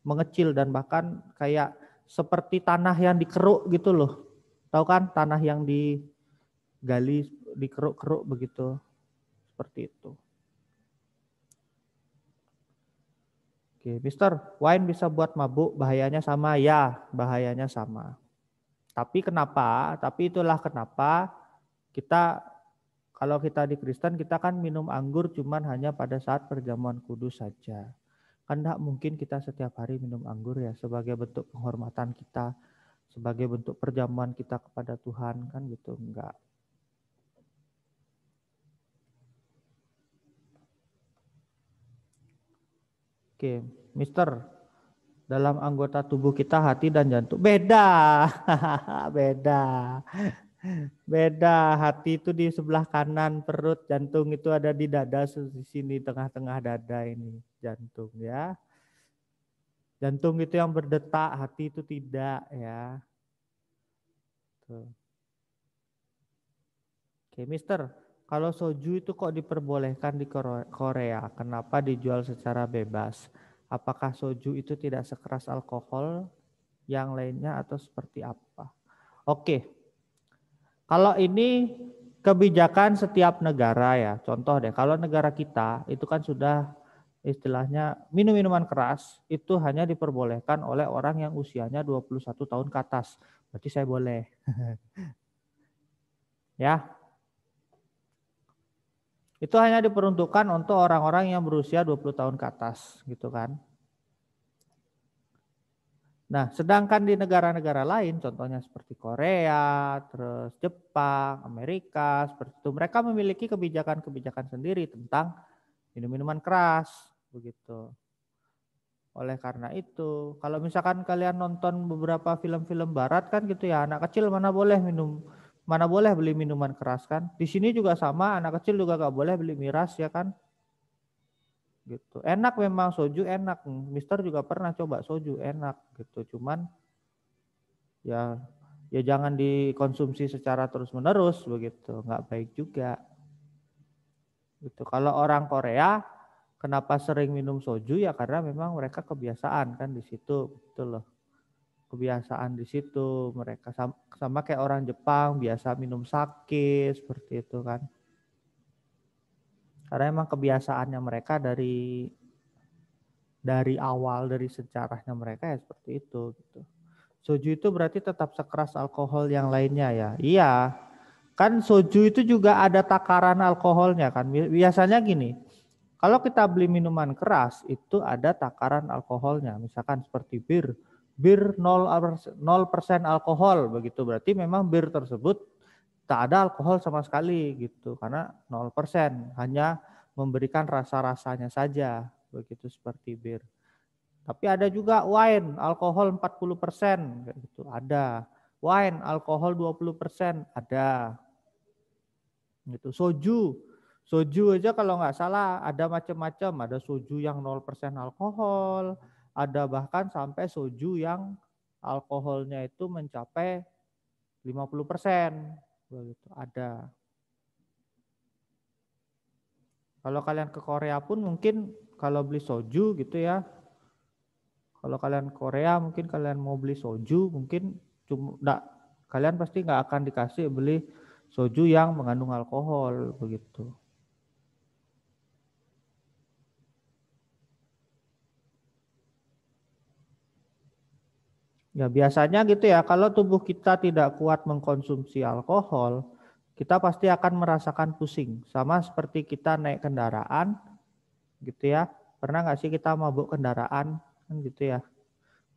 [SPEAKER 2] mengecil dan bahkan kayak seperti tanah yang dikeruk gitu loh. Tahu kan tanah yang digali dikeruk-keruk begitu. Seperti itu. Oke, Mister, wine bisa buat mabuk, bahayanya sama ya, bahayanya sama. Tapi kenapa? Tapi itulah kenapa kita kalau kita di Kristen kita kan minum anggur cuman hanya pada saat perjamuan kudus saja. Kan tidak mungkin kita setiap hari minum anggur ya sebagai bentuk penghormatan kita, sebagai bentuk perjamuan kita kepada Tuhan kan gitu enggak. Oke, Mister, dalam anggota tubuh kita hati dan jantung beda, beda. Beda, hati itu di sebelah kanan perut, jantung itu ada di dada di sini tengah-tengah dada ini jantung ya. Jantung itu yang berdetak, hati itu tidak ya. Tuh. Oke, Mister, kalau soju itu kok diperbolehkan di Korea? Kenapa dijual secara bebas? Apakah soju itu tidak sekeras alkohol yang lainnya atau seperti apa? Oke, kalau ini kebijakan setiap negara ya, contoh deh, kalau negara kita itu kan sudah istilahnya minum minuman keras itu hanya diperbolehkan oleh orang yang usianya 21 tahun ke atas. Berarti saya boleh. ya. Itu hanya diperuntukkan untuk orang-orang yang berusia 20 tahun ke atas, gitu kan. Nah, sedangkan di negara-negara lain, contohnya seperti Korea, terus Jepang, Amerika, seperti itu, mereka memiliki kebijakan-kebijakan sendiri tentang minum-minuman keras, begitu. Oleh karena itu, kalau misalkan kalian nonton beberapa film-film Barat kan gitu ya, anak kecil mana boleh minum, mana boleh beli minuman keras kan? Di sini juga sama, anak kecil juga gak boleh beli miras ya kan? gitu. Enak memang soju enak. Mister juga pernah coba soju enak gitu. Cuman ya ya jangan dikonsumsi secara terus-menerus begitu. nggak baik juga. Gitu. Kalau orang Korea kenapa sering minum soju ya karena memang mereka kebiasaan kan di situ gitu loh. Kebiasaan di situ mereka sama, sama kayak orang Jepang biasa minum sake seperti itu kan karena emang kebiasaannya mereka dari dari awal dari sejarahnya mereka ya seperti itu gitu. Soju itu berarti tetap sekeras alkohol yang lainnya ya. Iya. Kan soju itu juga ada takaran alkoholnya kan. Biasanya gini. Kalau kita beli minuman keras itu ada takaran alkoholnya. Misalkan seperti bir. Bir 0%, persen alkohol begitu. Berarti memang bir tersebut tak ada alkohol sama sekali gitu karena 0% hanya memberikan rasa-rasanya saja begitu seperti bir. Tapi ada juga wine alkohol 40% kayak gitu ada. Wine alkohol 20% ada. Gitu soju soju aja kalau nggak salah ada macam-macam ada soju yang 0% alkohol, ada bahkan sampai soju yang alkoholnya itu mencapai 50 persen begitu ada kalau kalian ke Korea pun mungkin kalau beli soju gitu ya kalau kalian Korea mungkin kalian mau beli soju mungkin cuma enggak, kalian pasti nggak akan dikasih beli soju yang mengandung alkohol begitu Ya biasanya gitu ya, kalau tubuh kita tidak kuat mengkonsumsi alkohol, kita pasti akan merasakan pusing. Sama seperti kita naik kendaraan, gitu ya. Pernah nggak sih kita mabuk kendaraan, kan gitu ya.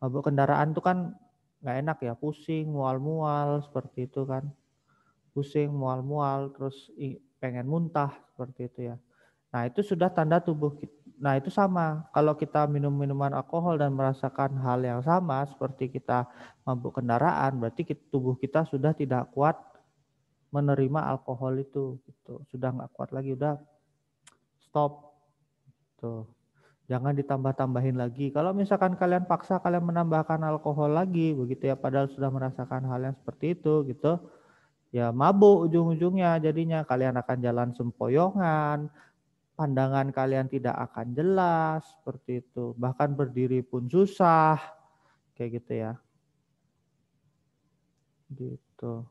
[SPEAKER 2] Mabuk kendaraan itu kan nggak enak ya, pusing, mual-mual, seperti itu kan. Pusing, mual-mual, terus pengen muntah, seperti itu ya. Nah itu sudah tanda tubuh kita Nah, itu sama. Kalau kita minum minuman alkohol dan merasakan hal yang sama seperti kita mabuk kendaraan, berarti tubuh kita sudah tidak kuat menerima alkohol itu. Gitu. Sudah nggak kuat lagi, udah stop. Tuh. Gitu. Jangan ditambah-tambahin lagi. Kalau misalkan kalian paksa kalian menambahkan alkohol lagi, begitu ya padahal sudah merasakan hal yang seperti itu gitu. Ya mabuk ujung-ujungnya jadinya kalian akan jalan sempoyongan, pandangan kalian tidak akan jelas seperti itu. Bahkan berdiri pun susah kayak gitu ya. Gitu.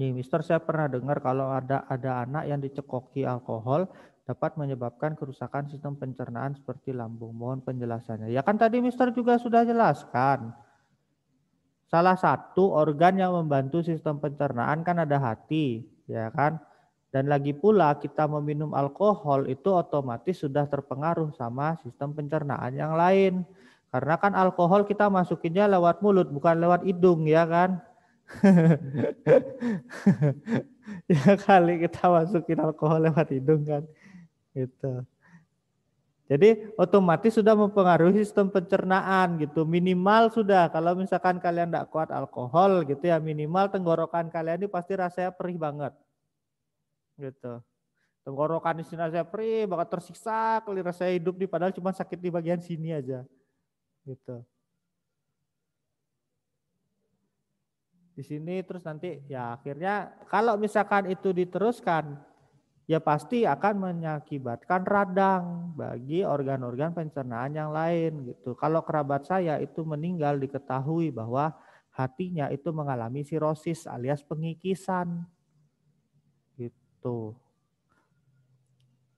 [SPEAKER 2] Nih, Mister, saya pernah dengar kalau ada ada anak yang dicekoki alkohol dapat menyebabkan kerusakan sistem pencernaan seperti lambung. Mohon penjelasannya. Ya kan tadi Mister juga sudah jelaskan. Salah satu organ yang membantu sistem pencernaan kan ada hati ya kan? Dan lagi pula kita meminum alkohol itu otomatis sudah terpengaruh sama sistem pencernaan yang lain. Karena kan alkohol kita masukinnya lewat mulut bukan lewat hidung ya kan? ya kali kita masukin alkohol lewat hidung kan. Gitu. Jadi otomatis sudah mempengaruhi sistem pencernaan gitu. Minimal sudah kalau misalkan kalian tidak kuat alkohol gitu ya minimal tenggorokan kalian ini pasti rasanya perih banget. Gitu. Tenggorokan di sini rasanya perih, bakal tersiksa kali rasanya hidup di padahal cuma sakit di bagian sini aja. Gitu. Di sini terus nanti ya akhirnya kalau misalkan itu diteruskan ya pasti akan menyakibatkan radang bagi organ-organ pencernaan yang lain gitu. Kalau kerabat saya itu meninggal diketahui bahwa hatinya itu mengalami sirosis alias pengikisan. Gitu.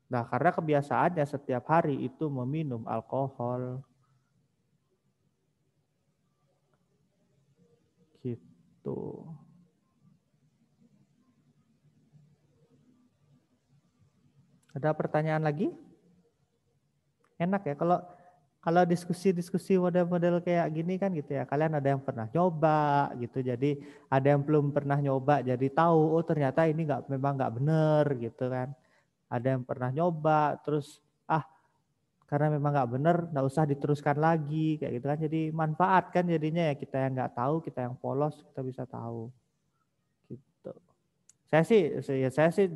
[SPEAKER 2] Nah, karena kebiasaannya setiap hari itu meminum alkohol. Gitu. Ada pertanyaan lagi? Enak ya kalau kalau diskusi-diskusi model-model kayak gini kan gitu ya. Kalian ada yang pernah nyoba gitu. Jadi ada yang belum pernah nyoba jadi tahu oh ternyata ini nggak memang nggak benar gitu kan. Ada yang pernah nyoba terus ah karena memang nggak benar. nggak usah diteruskan lagi kayak gitu kan. Jadi manfaat kan jadinya ya kita yang nggak tahu kita yang polos kita bisa tahu. Gitu. Saya sih ya saya sih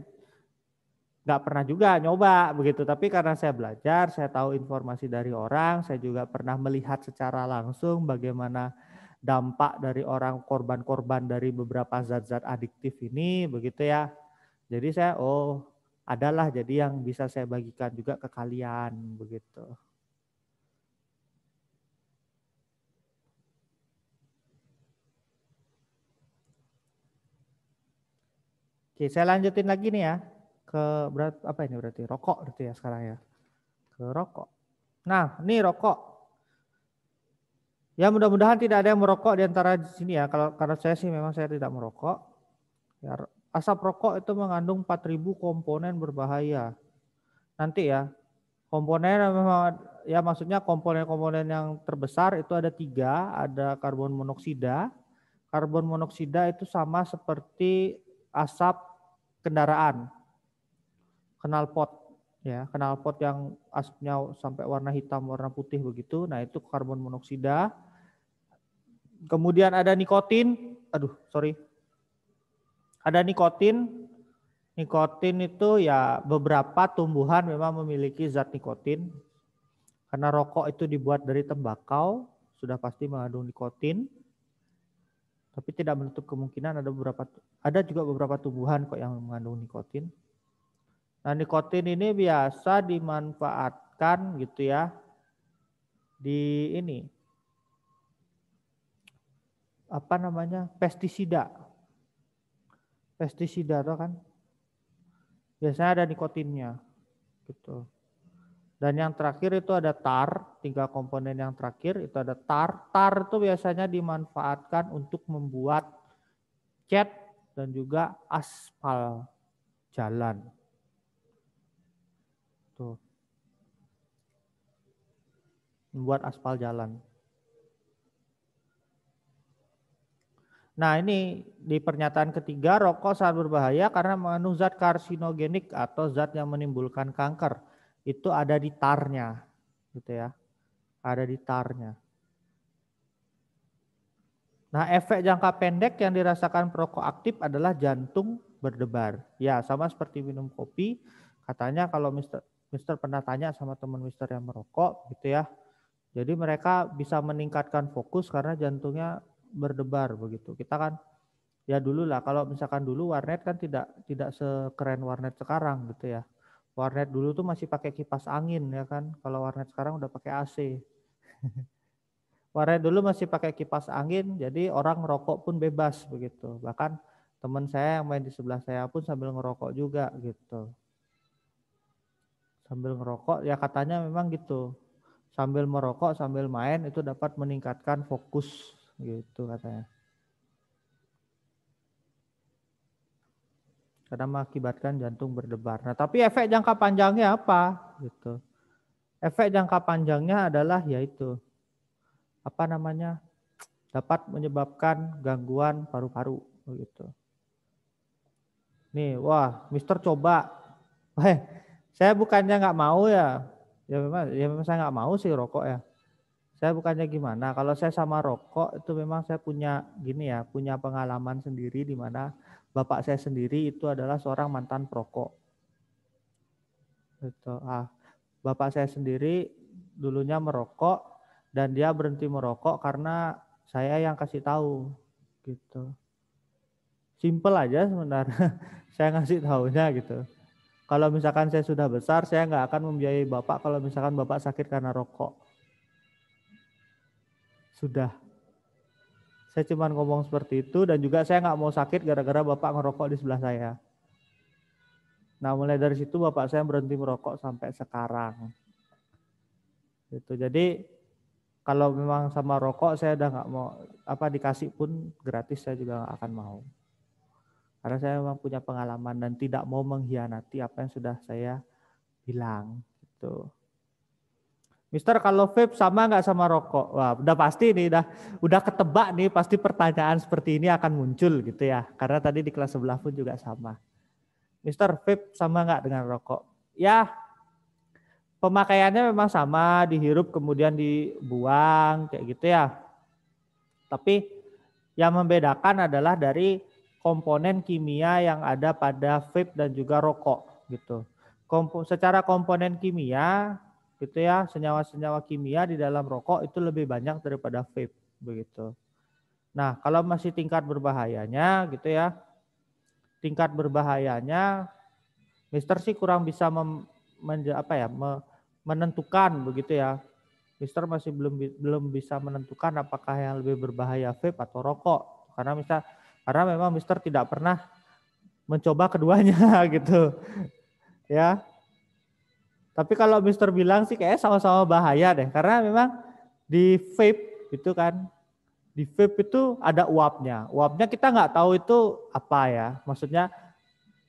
[SPEAKER 2] nggak pernah juga nyoba begitu. Tapi karena saya belajar, saya tahu informasi dari orang, saya juga pernah melihat secara langsung bagaimana dampak dari orang korban-korban dari beberapa zat-zat adiktif ini begitu ya. Jadi saya oh adalah jadi yang bisa saya bagikan juga ke kalian begitu. Oke, saya lanjutin lagi nih ya ke berat apa ini berarti rokok berarti ya sekarang ya ke rokok. Nah ini rokok. Ya mudah-mudahan tidak ada yang merokok di antara di sini ya. Kalau karena saya sih memang saya tidak merokok. Ya, asap rokok itu mengandung 4000 komponen berbahaya. Nanti ya komponen memang ya maksudnya komponen-komponen yang terbesar itu ada tiga, ada karbon monoksida. Karbon monoksida itu sama seperti asap kendaraan kenal pot ya kenal pot yang asapnya sampai warna hitam warna putih begitu nah itu karbon monoksida kemudian ada nikotin aduh sorry ada nikotin nikotin itu ya beberapa tumbuhan memang memiliki zat nikotin karena rokok itu dibuat dari tembakau sudah pasti mengandung nikotin tapi tidak menutup kemungkinan ada beberapa ada juga beberapa tumbuhan kok yang mengandung nikotin Nah, nikotin ini biasa dimanfaatkan gitu ya di ini apa namanya? pestisida. Pestisida tuh kan biasanya ada nikotinnya gitu. Dan yang terakhir itu ada tar, tiga komponen yang terakhir itu ada tar. Tar itu biasanya dimanfaatkan untuk membuat cat dan juga aspal jalan itu Membuat aspal jalan. Nah ini di pernyataan ketiga rokok sangat berbahaya karena mengandung zat karsinogenik atau zat yang menimbulkan kanker. Itu ada di tarnya gitu ya. Ada di tarnya. Nah efek jangka pendek yang dirasakan perokok aktif adalah jantung berdebar. Ya sama seperti minum kopi. Katanya kalau Mister pernah tanya sama teman Mister yang merokok gitu ya. Jadi mereka bisa meningkatkan fokus karena jantungnya berdebar begitu. Kita kan ya dulu lah kalau misalkan dulu warnet kan tidak tidak sekeren warnet sekarang gitu ya. Warnet dulu tuh masih pakai kipas angin ya kan. Kalau warnet sekarang udah pakai AC. warnet dulu masih pakai kipas angin jadi orang merokok pun bebas begitu. Bahkan teman saya yang main di sebelah saya pun sambil ngerokok juga gitu sambil merokok ya katanya memang gitu sambil merokok sambil main itu dapat meningkatkan fokus gitu katanya karena mengakibatkan jantung berdebar. Nah, tapi efek jangka panjangnya apa? Gitu. Efek jangka panjangnya adalah yaitu apa namanya? dapat menyebabkan gangguan paru-paru gitu. Nih, wah, Mister coba. Wah, eh, saya bukannya nggak mau ya, ya memang, ya memang saya nggak mau sih rokok ya. Saya bukannya gimana. Kalau saya sama rokok itu memang saya punya gini ya, punya pengalaman sendiri di mana bapak saya sendiri itu adalah seorang mantan perokok. Gitu. Ah, bapak saya sendiri dulunya merokok dan dia berhenti merokok karena saya yang kasih tahu gitu. Simple aja sebenarnya saya ngasih tahunya gitu. Kalau misalkan saya sudah besar, saya nggak akan membiayai bapak kalau misalkan bapak sakit karena rokok. Sudah. Saya cuma ngomong seperti itu dan juga saya nggak mau sakit gara-gara bapak ngerokok di sebelah saya. Nah mulai dari situ bapak saya berhenti merokok sampai sekarang. Itu Jadi kalau memang sama rokok saya udah nggak mau apa dikasih pun gratis saya juga nggak akan mau. Karena saya memang punya pengalaman dan tidak mau mengkhianati apa yang sudah saya bilang. Gitu. Mister kalau vape sama nggak sama rokok? Wah, udah pasti nih, udah udah ketebak nih, pasti pertanyaan seperti ini akan muncul gitu ya. Karena tadi di kelas sebelah pun juga sama. Mister vape sama nggak dengan rokok? Ya, pemakaiannya memang sama, dihirup kemudian dibuang kayak gitu ya. Tapi yang membedakan adalah dari komponen kimia yang ada pada vape dan juga rokok gitu. Kompo, secara komponen kimia gitu ya, senyawa-senyawa kimia di dalam rokok itu lebih banyak daripada vape begitu. Nah, kalau masih tingkat berbahayanya gitu ya. Tingkat berbahayanya Mister sih kurang bisa mem, men, apa ya, me, menentukan begitu ya. Mister masih belum belum bisa menentukan apakah yang lebih berbahaya vape atau rokok. Karena misalnya karena memang Mister tidak pernah mencoba keduanya gitu. Ya. Tapi kalau Mister bilang sih kayak sama-sama bahaya deh karena memang di vape itu kan di vape itu ada uapnya. Uapnya kita nggak tahu itu apa ya. Maksudnya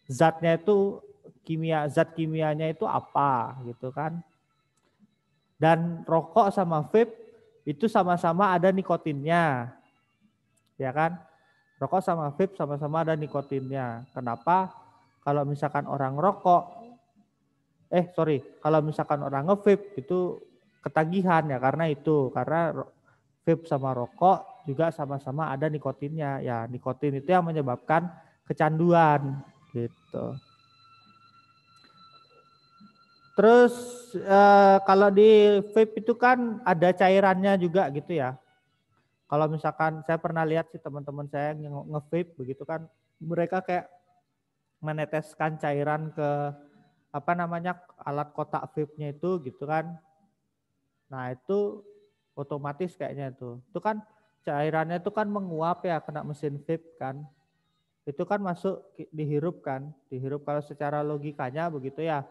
[SPEAKER 2] zatnya itu kimia zat kimianya itu apa gitu kan. Dan rokok sama vape itu sama-sama ada nikotinnya. Ya kan? Rokok sama vape sama-sama ada nikotinnya. Kenapa? Kalau misalkan orang rokok, eh sorry, kalau misalkan orang nge itu ketagihan ya karena itu. Karena vape sama rokok juga sama-sama ada nikotinnya. Ya nikotin itu yang menyebabkan kecanduan gitu. Terus eh, kalau di vape itu kan ada cairannya juga gitu ya. Kalau misalkan saya pernah lihat sih teman-teman saya yang nge-vape begitu kan, mereka kayak meneteskan cairan ke apa namanya alat kotak vape-nya itu gitu kan. Nah, itu otomatis kayaknya itu. Itu kan cairannya itu kan menguap ya kena mesin vape kan. Itu kan masuk dihirup kan, dihirup kalau secara logikanya begitu ya.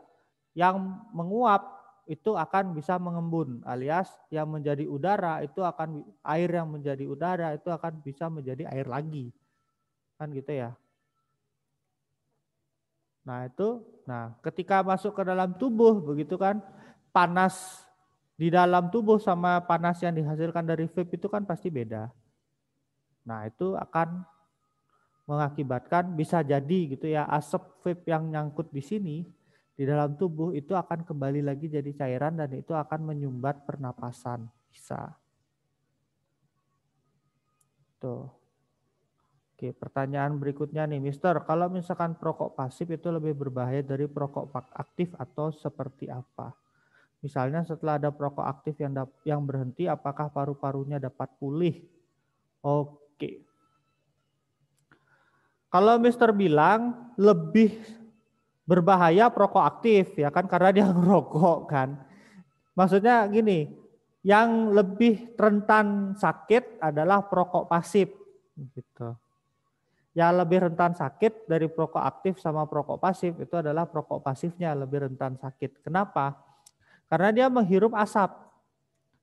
[SPEAKER 2] Yang menguap itu akan bisa mengembun alias yang menjadi udara itu akan air yang menjadi udara itu akan bisa menjadi air lagi kan gitu ya nah itu nah ketika masuk ke dalam tubuh begitu kan panas di dalam tubuh sama panas yang dihasilkan dari vape itu kan pasti beda nah itu akan mengakibatkan bisa jadi gitu ya asap vape yang nyangkut di sini di dalam tubuh itu akan kembali lagi jadi cairan dan itu akan menyumbat pernapasan bisa. Tuh. Oke, pertanyaan berikutnya nih, Mister. Kalau misalkan perokok pasif itu lebih berbahaya dari perokok aktif atau seperti apa? Misalnya setelah ada perokok aktif yang yang berhenti, apakah paru-parunya dapat pulih? Oke. Kalau Mister bilang lebih berbahaya perokok aktif ya kan karena dia merokok kan. Maksudnya gini, yang lebih rentan sakit adalah perokok pasif gitu. ya lebih rentan sakit dari perokok aktif sama perokok pasif itu adalah perokok pasifnya lebih rentan sakit. Kenapa? Karena dia menghirup asap.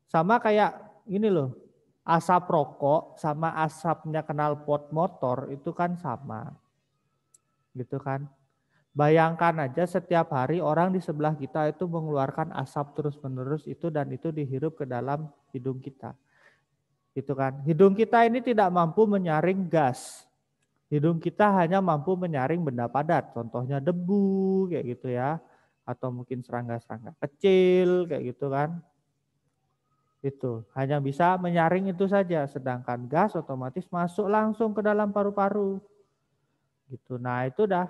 [SPEAKER 2] Sama kayak ini loh, asap rokok sama asapnya kenal pot motor itu kan sama. Gitu kan. Bayangkan aja setiap hari orang di sebelah kita itu mengeluarkan asap terus-menerus itu dan itu dihirup ke dalam hidung kita. Gitu kan. Hidung kita ini tidak mampu menyaring gas. Hidung kita hanya mampu menyaring benda padat, contohnya debu kayak gitu ya atau mungkin serangga-serangga kecil kayak gitu kan. Itu hanya bisa menyaring itu saja sedangkan gas otomatis masuk langsung ke dalam paru-paru. Gitu. Nah, itu dah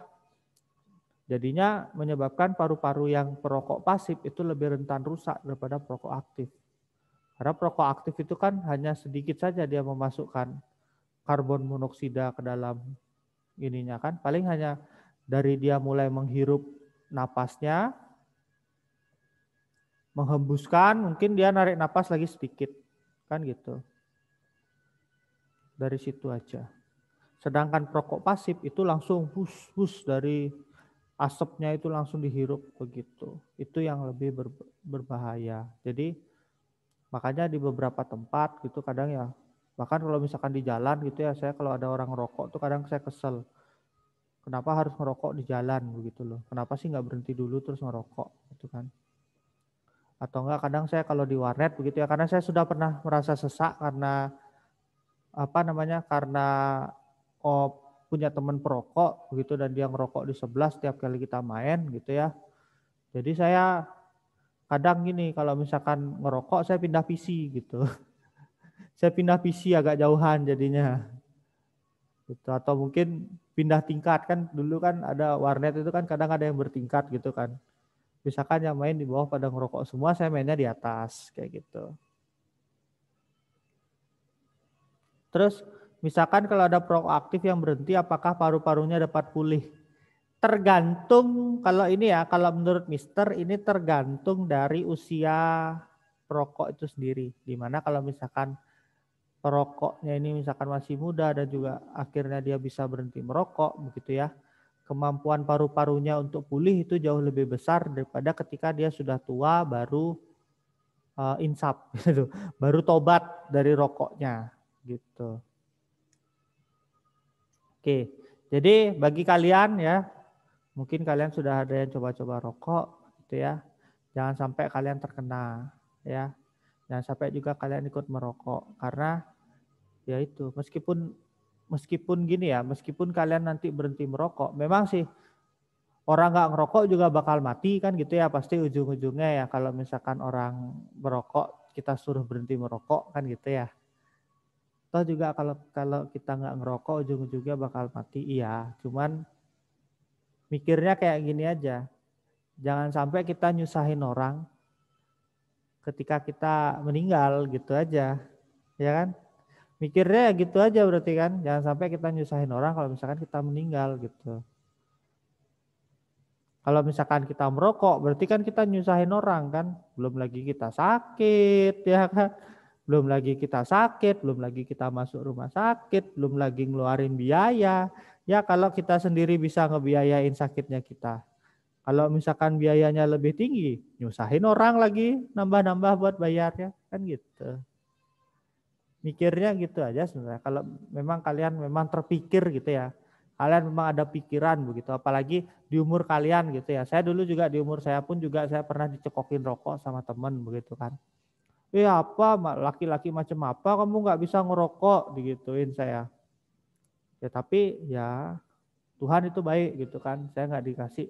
[SPEAKER 2] Jadinya menyebabkan paru-paru yang perokok pasif itu lebih rentan rusak daripada perokok aktif. Karena perokok aktif itu kan hanya sedikit saja dia memasukkan karbon monoksida ke dalam ininya kan. Paling hanya dari dia mulai menghirup napasnya, menghembuskan, mungkin dia narik napas lagi sedikit. Kan gitu. Dari situ aja. Sedangkan perokok pasif itu langsung bus-bus dari asapnya itu langsung dihirup begitu. Itu yang lebih ber, berbahaya. Jadi makanya di beberapa tempat gitu kadang ya bahkan kalau misalkan di jalan gitu ya saya kalau ada orang rokok tuh kadang saya kesel. Kenapa harus ngerokok di jalan begitu loh? Kenapa sih nggak berhenti dulu terus ngerokok gitu kan? Atau enggak kadang saya kalau di warnet begitu ya karena saya sudah pernah merasa sesak karena apa namanya karena oh, punya teman perokok begitu dan dia ngerokok di sebelah setiap kali kita main gitu ya. Jadi saya kadang gini kalau misalkan ngerokok saya pindah PC gitu. saya pindah PC agak jauhan jadinya. Gitu. Atau mungkin pindah tingkat kan dulu kan ada warnet itu kan kadang ada yang bertingkat gitu kan. Misalkan yang main di bawah pada ngerokok semua, saya mainnya di atas kayak gitu. Terus Misalkan kalau ada proaktif yang berhenti, apakah paru-parunya dapat pulih? Tergantung kalau ini ya, kalau menurut Mister ini tergantung dari usia perokok itu sendiri. Dimana kalau misalkan perokoknya ini misalkan masih muda dan juga akhirnya dia bisa berhenti merokok begitu ya. Kemampuan paru-parunya untuk pulih itu jauh lebih besar daripada ketika dia sudah tua baru uh, insap gitu, baru tobat dari rokoknya gitu. Oke, jadi bagi kalian ya, mungkin kalian sudah ada yang coba-coba rokok gitu ya. Jangan sampai kalian terkena ya. Jangan sampai juga kalian ikut merokok karena ya itu meskipun meskipun gini ya, meskipun kalian nanti berhenti merokok, memang sih orang nggak ngerokok juga bakal mati kan gitu ya pasti ujung-ujungnya ya kalau misalkan orang merokok kita suruh berhenti merokok kan gitu ya Toh juga kalau kalau kita nggak ngerokok ujung-ujungnya bakal mati. Iya, cuman mikirnya kayak gini aja. Jangan sampai kita nyusahin orang ketika kita meninggal gitu aja. Ya kan? Mikirnya ya gitu aja berarti kan. Jangan sampai kita nyusahin orang kalau misalkan kita meninggal gitu. Kalau misalkan kita merokok, berarti kan kita nyusahin orang kan. Belum lagi kita sakit, ya kan. Belum lagi kita sakit, belum lagi kita masuk rumah sakit, belum lagi ngeluarin biaya. Ya kalau kita sendiri bisa ngebiayain sakitnya kita. Kalau misalkan biayanya lebih tinggi, nyusahin orang lagi nambah-nambah buat bayarnya. Kan gitu. Mikirnya gitu aja sebenarnya. Kalau memang kalian memang terpikir gitu ya kalian memang ada pikiran begitu apalagi di umur kalian gitu ya saya dulu juga di umur saya pun juga saya pernah dicekokin rokok sama temen begitu kan eh apa laki-laki macam apa kamu nggak bisa ngerokok digituin saya ya tapi ya Tuhan itu baik gitu kan saya nggak dikasih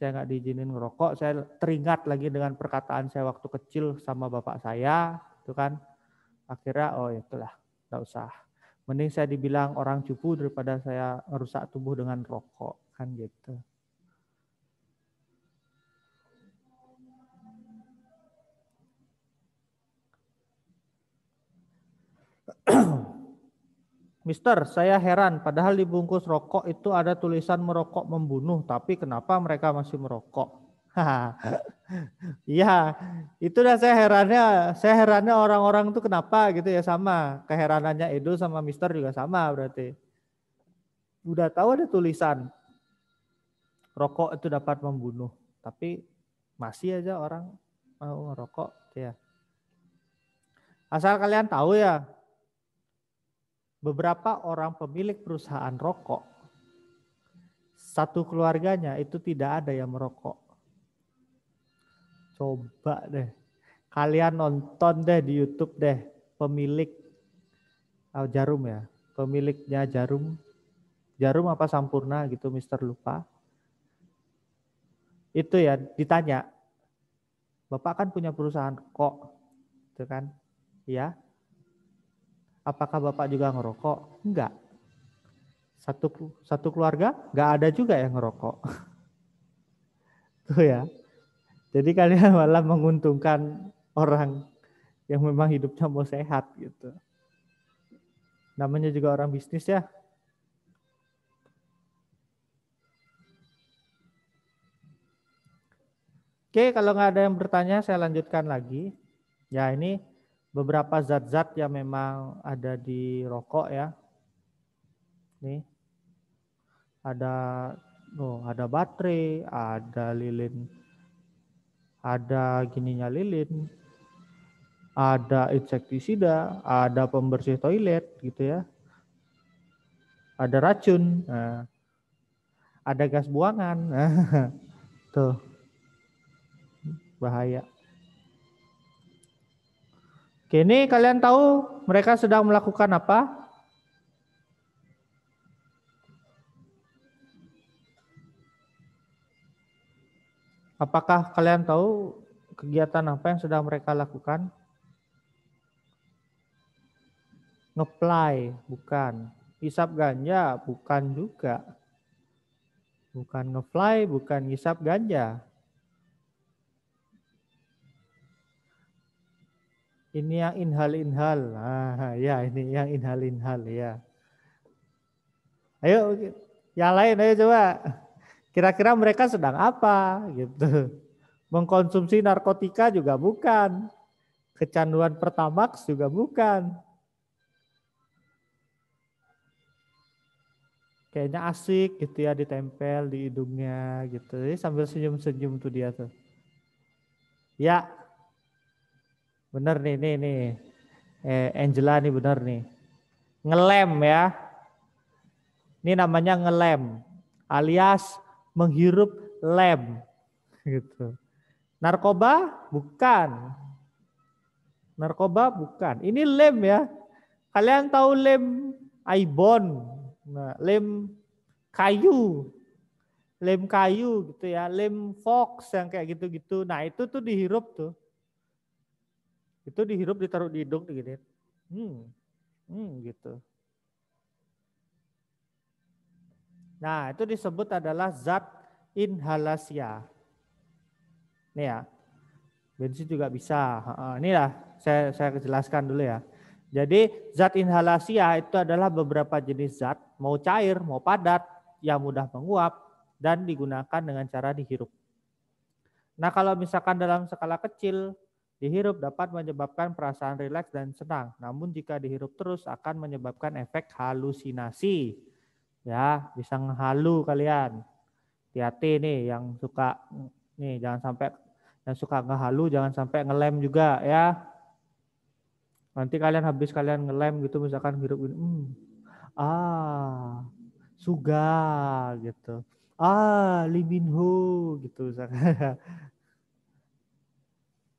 [SPEAKER 2] saya nggak diizinin ngerokok saya teringat lagi dengan perkataan saya waktu kecil sama bapak saya itu kan akhirnya oh ya itulah nggak usah mending saya dibilang orang cupu daripada saya merusak tubuh dengan rokok kan gitu Mister, saya heran, padahal di bungkus rokok itu ada tulisan merokok membunuh, tapi kenapa mereka masih merokok? Iya, itu dah saya herannya, saya herannya orang-orang itu kenapa gitu ya sama. Keheranannya Edo sama Mister juga sama berarti. Udah tahu ada tulisan rokok itu dapat membunuh, tapi masih aja orang mau merokok ya. Asal kalian tahu ya, beberapa orang pemilik perusahaan rokok, satu keluarganya itu tidak ada yang merokok. Coba deh, kalian nonton deh di YouTube deh pemilik oh, jarum ya, pemiliknya jarum, jarum apa sampurna gitu, Mister lupa. Itu ya ditanya, bapak kan punya perusahaan kok, itu kan, ya Apakah Bapak juga ngerokok? Enggak. Satu satu keluarga enggak ada juga yang ngerokok. Tuh ya. Jadi kalian malah menguntungkan orang yang memang hidupnya mau sehat gitu. Namanya juga orang bisnis ya. Oke, kalau nggak ada yang bertanya, saya lanjutkan lagi. Ya, ini beberapa zat-zat yang memang ada di rokok ya. Nih. Ada oh, ada baterai, ada lilin. Ada gininya lilin. Ada insektisida, ada pembersih toilet gitu ya. Ada racun. Nah. Ada gas buangan. Nah. Tuh. Bahaya. Kini kalian tahu mereka sedang melakukan apa? Apakah kalian tahu kegiatan apa yang sedang mereka lakukan? Ngeplay, bukan. Isap ganja, bukan juga. Bukan ngeplay, bukan isap ganja. Ini yang inhal-inhal. Ah, ya ini yang inhal-inhal ya. Ayo yang lain ayo coba. Kira-kira mereka sedang apa gitu. Mengkonsumsi narkotika juga bukan. Kecanduan pertamax juga bukan. Kayaknya asik gitu ya ditempel di hidungnya gitu. Jadi sambil senyum-senyum tuh dia tuh. Ya, Bener nih, nih, nih. Eh, Angela nih bener nih. Ngelem ya. Ini namanya ngelem. Alias menghirup lem. Gitu. Narkoba? Bukan. Narkoba? Bukan. Ini lem ya. Kalian tahu lem aibon. Nah, lem kayu lem kayu gitu ya, lem fox yang kayak gitu-gitu. Nah, itu tuh dihirup tuh. Itu dihirup ditaruh di hidung diginiin. Hmm. Hmm gitu. Nah, itu disebut adalah zat inhalasia. Nih ya. Bensin juga bisa. Ini lah saya saya jelaskan dulu ya. Jadi zat inhalasia itu adalah beberapa jenis zat, mau cair, mau padat, yang mudah menguap dan digunakan dengan cara dihirup. Nah, kalau misalkan dalam skala kecil Dihirup dapat menyebabkan perasaan rileks dan senang, namun jika dihirup terus akan menyebabkan efek halusinasi. Ya, bisa ngehalu kalian. Hati-hati nih yang suka nih jangan sampai yang suka ngehalu jangan sampai ngelem juga ya. Nanti kalian habis kalian ngelem gitu misalkan hirup ini, hmm, ah, suga gitu. Ah, liminho gitu misalkan.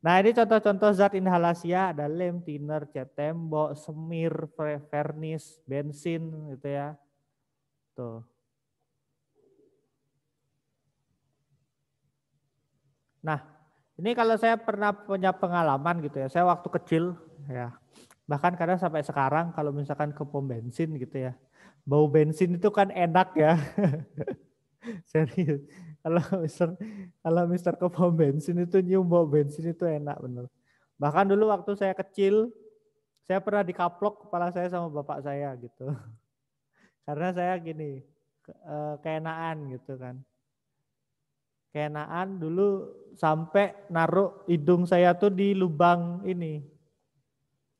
[SPEAKER 2] Nah ini contoh-contoh zat ya, ada lem, thinner, cat tembok, semir, vernis, bensin gitu ya. Tuh. Nah ini kalau saya pernah punya pengalaman gitu ya, saya waktu kecil ya bahkan kadang sampai sekarang kalau misalkan ke pom bensin gitu ya bau bensin itu kan enak ya serius kalau Mister kalau Mister ke pom bensin itu nyium bau bensin itu enak bener. Bahkan dulu waktu saya kecil, saya pernah dikaplok kepala saya sama bapak saya gitu. Karena saya gini ke, eh, keenaan gitu kan. Keenaan dulu sampai naruh hidung saya tuh di lubang ini.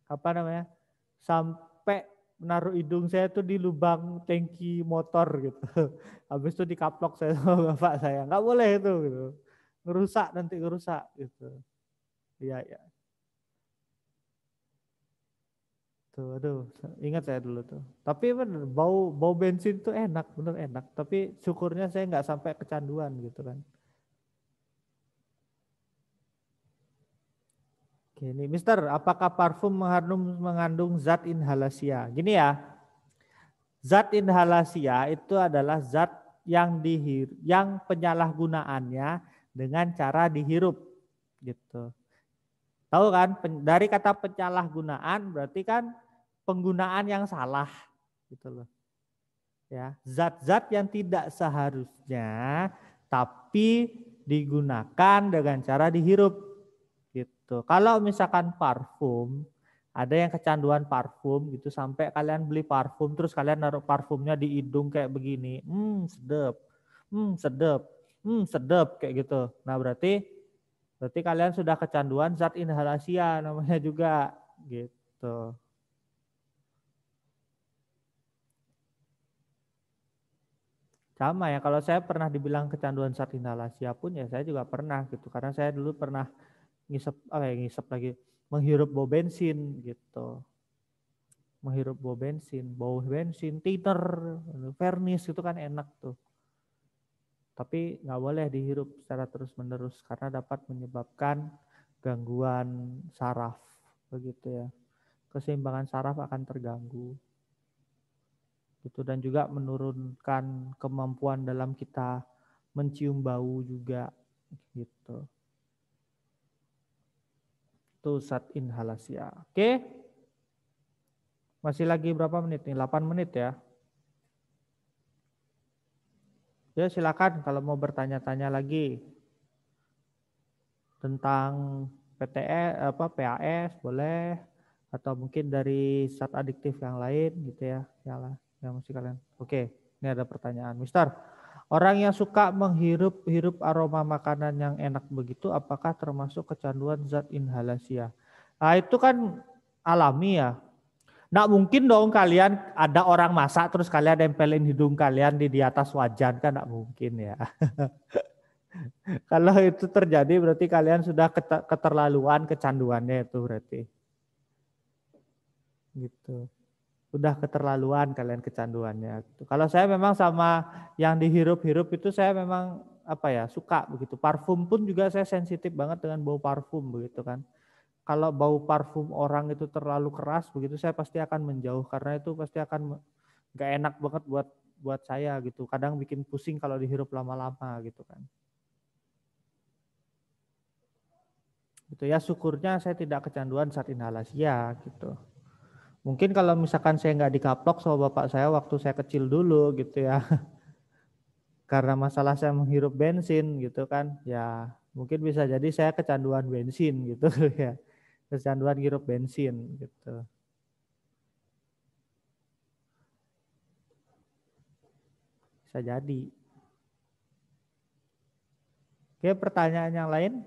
[SPEAKER 2] Apa namanya? Sampai menaruh hidung saya tuh di lubang tangki motor gitu. Habis itu dikaplok saya sama bapak saya. Nggak boleh itu gitu. Ngerusak nanti ngerusak gitu. Iya, ya. Tuh, aduh, ingat saya dulu tuh. Tapi bener, bau bau bensin tuh enak, bener enak. Tapi syukurnya saya nggak sampai kecanduan gitu kan. Gini, Mister, apakah parfum mengandung, mengandung zat inhalasia? Gini ya, zat inhalasia itu adalah zat yang dihir, yang penyalahgunaannya dengan cara dihirup, gitu. Tahu kan? Pen, dari kata penyalahgunaan berarti kan penggunaan yang salah, gitu loh. Ya, zat-zat yang tidak seharusnya tapi digunakan dengan cara dihirup Gitu. Kalau misalkan parfum, ada yang kecanduan parfum gitu sampai kalian beli parfum terus kalian naruh parfumnya di hidung kayak begini, hmm sedap, hmm sedap, hmm sedap kayak gitu. Nah berarti berarti kalian sudah kecanduan zat ya namanya juga gitu. Sama ya, kalau saya pernah dibilang kecanduan zat inhalasi pun ya saya juga pernah gitu. Karena saya dulu pernah ngisep apa ya ngisep lagi menghirup bau bensin gitu menghirup bau bensin bau bensin titer vernis itu kan enak tuh tapi nggak boleh dihirup secara terus menerus karena dapat menyebabkan gangguan saraf begitu ya keseimbangan saraf akan terganggu gitu dan juga menurunkan kemampuan dalam kita mencium bau juga gitu itu zat ya, Oke. Masih lagi berapa menit nih? 8 menit ya. Ya silakan kalau mau bertanya-tanya lagi tentang PTE apa PAS boleh atau mungkin dari zat adiktif yang lain gitu ya lah yang masih kalian. Oke, ini ada pertanyaan, Mister. Orang yang suka menghirup-hirup aroma makanan yang enak begitu, apakah termasuk kecanduan zat inhalasia? Nah, itu kan alami ya. Nah mungkin dong kalian ada orang masak terus kalian nempelin hidung kalian di, di atas wajan kan nggak mungkin ya. Kalau itu terjadi berarti kalian sudah keterlaluan kecanduannya itu berarti. Gitu udah keterlaluan kalian kecanduannya. Gitu. Kalau saya memang sama yang dihirup-hirup itu saya memang apa ya suka begitu. Parfum pun juga saya sensitif banget dengan bau parfum begitu kan. Kalau bau parfum orang itu terlalu keras begitu saya pasti akan menjauh karena itu pasti akan gak enak banget buat buat saya gitu. Kadang bikin pusing kalau dihirup lama-lama gitu kan. Gitu ya syukurnya saya tidak kecanduan saat inhalasi ya gitu. Mungkin kalau misalkan saya nggak dikaplok sama bapak saya waktu saya kecil dulu gitu ya. Karena masalah saya menghirup bensin gitu kan. Ya mungkin bisa jadi saya kecanduan bensin gitu ya. Kecanduan hirup bensin gitu. Bisa jadi. Oke, pertanyaan yang lain?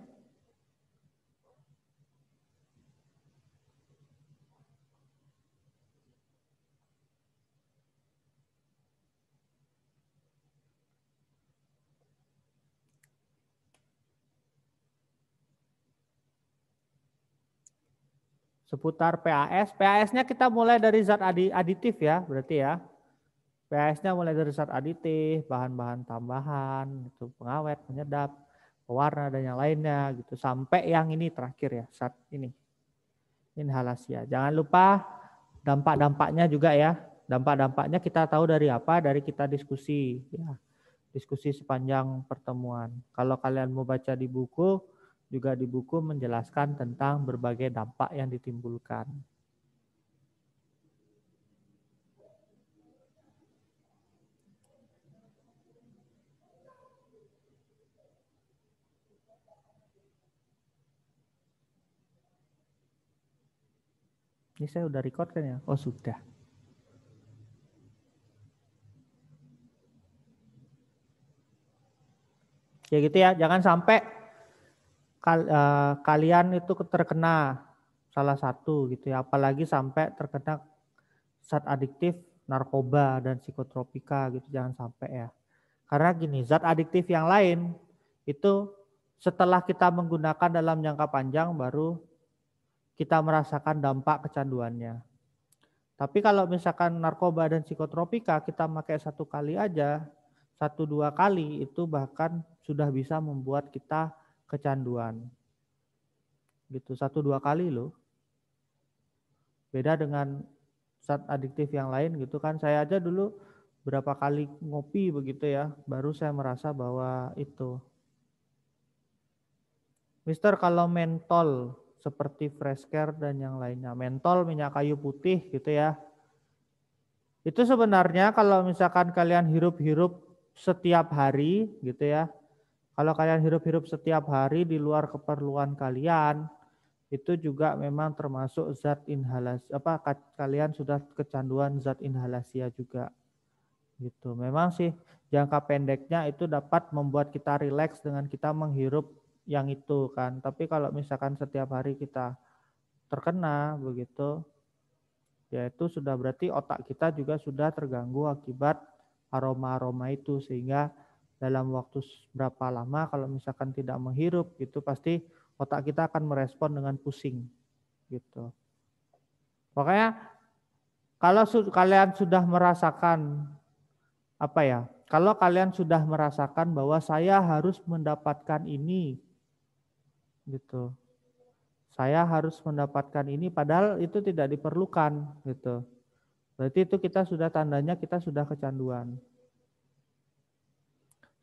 [SPEAKER 2] seputar PAS. PAS-nya kita mulai dari zat aditif ya, berarti ya. PAS-nya mulai dari zat aditif, bahan-bahan tambahan, itu pengawet, penyedap, pewarna dan yang lainnya gitu sampai yang ini terakhir ya, zat ini. Inhalasi ya. Jangan lupa dampak-dampaknya juga ya. Dampak-dampaknya kita tahu dari apa? Dari kita diskusi ya. Diskusi sepanjang pertemuan. Kalau kalian mau baca di buku, juga di buku menjelaskan tentang berbagai dampak yang ditimbulkan. Ini saya udah record kan ya? Oh sudah. Ya gitu ya, jangan sampai kal, uh, kalian itu terkena salah satu gitu ya, apalagi sampai terkena zat adiktif, narkoba dan psikotropika gitu jangan sampai ya. Karena gini, zat adiktif yang lain itu setelah kita menggunakan dalam jangka panjang baru kita merasakan dampak kecanduannya. Tapi kalau misalkan narkoba dan psikotropika kita pakai satu kali aja, satu dua kali itu bahkan sudah bisa membuat kita kecanduan. Gitu satu dua kali loh. Beda dengan zat adiktif yang lain gitu kan. Saya aja dulu berapa kali ngopi begitu ya, baru saya merasa bahwa itu. Mister kalau mentol seperti fresh care dan yang lainnya, mentol minyak kayu putih gitu ya. Itu sebenarnya kalau misalkan kalian hirup-hirup setiap hari gitu ya, kalau kalian hirup-hirup setiap hari di luar keperluan kalian, itu juga memang termasuk zat inhalasi apa kalian sudah kecanduan zat inhalasia juga. Gitu. Memang sih jangka pendeknya itu dapat membuat kita rileks dengan kita menghirup yang itu kan. Tapi kalau misalkan setiap hari kita terkena begitu ya itu sudah berarti otak kita juga sudah terganggu akibat aroma-aroma itu sehingga dalam waktu berapa lama kalau misalkan tidak menghirup gitu pasti otak kita akan merespon dengan pusing gitu. Makanya kalau su kalian sudah merasakan apa ya? Kalau kalian sudah merasakan bahwa saya harus mendapatkan ini gitu. Saya harus mendapatkan ini padahal itu tidak diperlukan gitu. Berarti itu kita sudah tandanya kita sudah kecanduan.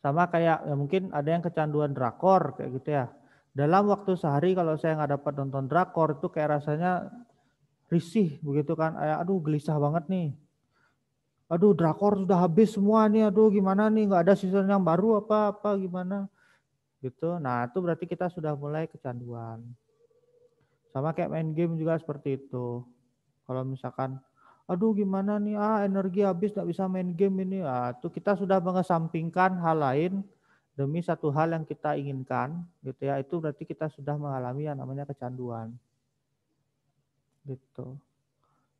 [SPEAKER 2] Sama kayak ya mungkin ada yang kecanduan drakor kayak gitu ya. Dalam waktu sehari kalau saya nggak dapat nonton drakor itu kayak rasanya risih begitu kan. Kayak aduh gelisah banget nih. Aduh drakor sudah habis semua nih. Aduh gimana nih nggak ada season yang baru apa-apa gimana gitu. Nah itu berarti kita sudah mulai kecanduan. Sama kayak main game juga seperti itu. Kalau misalkan aduh gimana nih ah energi habis nggak bisa main game ini ah tuh kita sudah mengesampingkan hal lain demi satu hal yang kita inginkan gitu ya itu berarti kita sudah mengalami yang namanya kecanduan gitu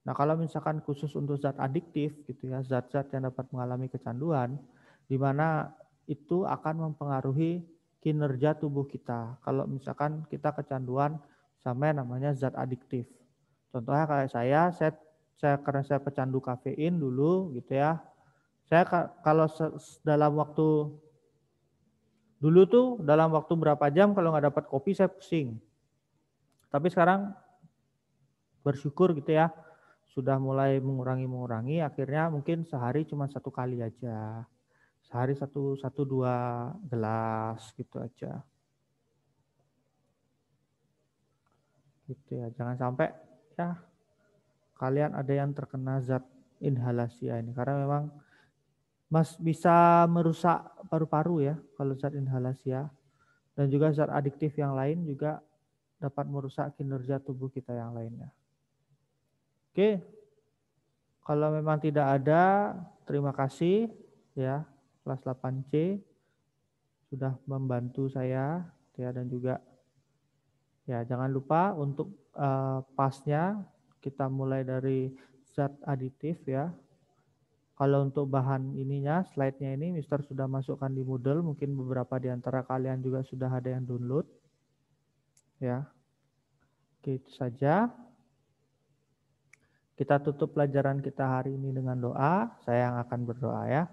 [SPEAKER 2] nah kalau misalkan khusus untuk zat adiktif gitu ya zat-zat yang dapat mengalami kecanduan di mana itu akan mempengaruhi kinerja tubuh kita kalau misalkan kita kecanduan sama yang namanya zat adiktif contohnya kayak saya saya saya karena saya pecandu kafein dulu gitu ya. Saya kalau dalam waktu dulu tuh dalam waktu berapa jam kalau nggak dapat kopi saya pusing. Tapi sekarang bersyukur gitu ya sudah mulai mengurangi mengurangi akhirnya mungkin sehari cuma satu kali aja sehari satu satu dua gelas gitu aja gitu ya jangan sampai ya kalian ada yang terkena zat inhalasi ya ini karena memang mas bisa merusak paru-paru ya kalau zat inhalasi ya dan juga zat adiktif yang lain juga dapat merusak kinerja tubuh kita yang lainnya. Oke. Kalau memang tidak ada, terima kasih ya kelas 8C sudah membantu saya ya dan juga ya jangan lupa untuk uh, pasnya kita mulai dari zat aditif ya. Kalau untuk bahan ininya, slide-nya ini Mister sudah masukkan di Moodle, mungkin beberapa di antara kalian juga sudah ada yang download. Ya. Oke, itu saja. Kita tutup pelajaran kita hari ini dengan doa. Saya yang akan berdoa ya.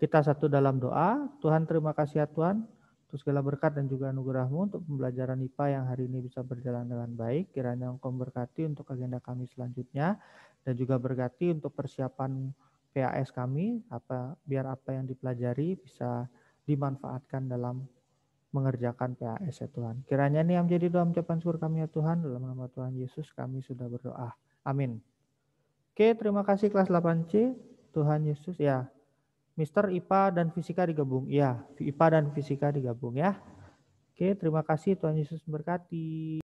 [SPEAKER 2] Kita satu dalam doa. Tuhan terima kasih ya Tuhan untuk segala berkat dan juga anugerahmu untuk pembelajaran IPA yang hari ini bisa berjalan dengan baik. Kiranya engkau berkati untuk agenda kami selanjutnya dan juga berkati untuk persiapan PAS kami. Apa, biar apa yang dipelajari bisa dimanfaatkan dalam mengerjakan PAS ya Tuhan. Kiranya ini yang menjadi doa ucapan syukur kami ya Tuhan. Dalam nama Tuhan Yesus kami sudah berdoa. Amin. Oke, terima kasih kelas 8C. Tuhan Yesus ya. Mister IPA dan Fisika digabung. Ya, IPA dan Fisika digabung ya. Oke, terima kasih. Tuhan Yesus memberkati.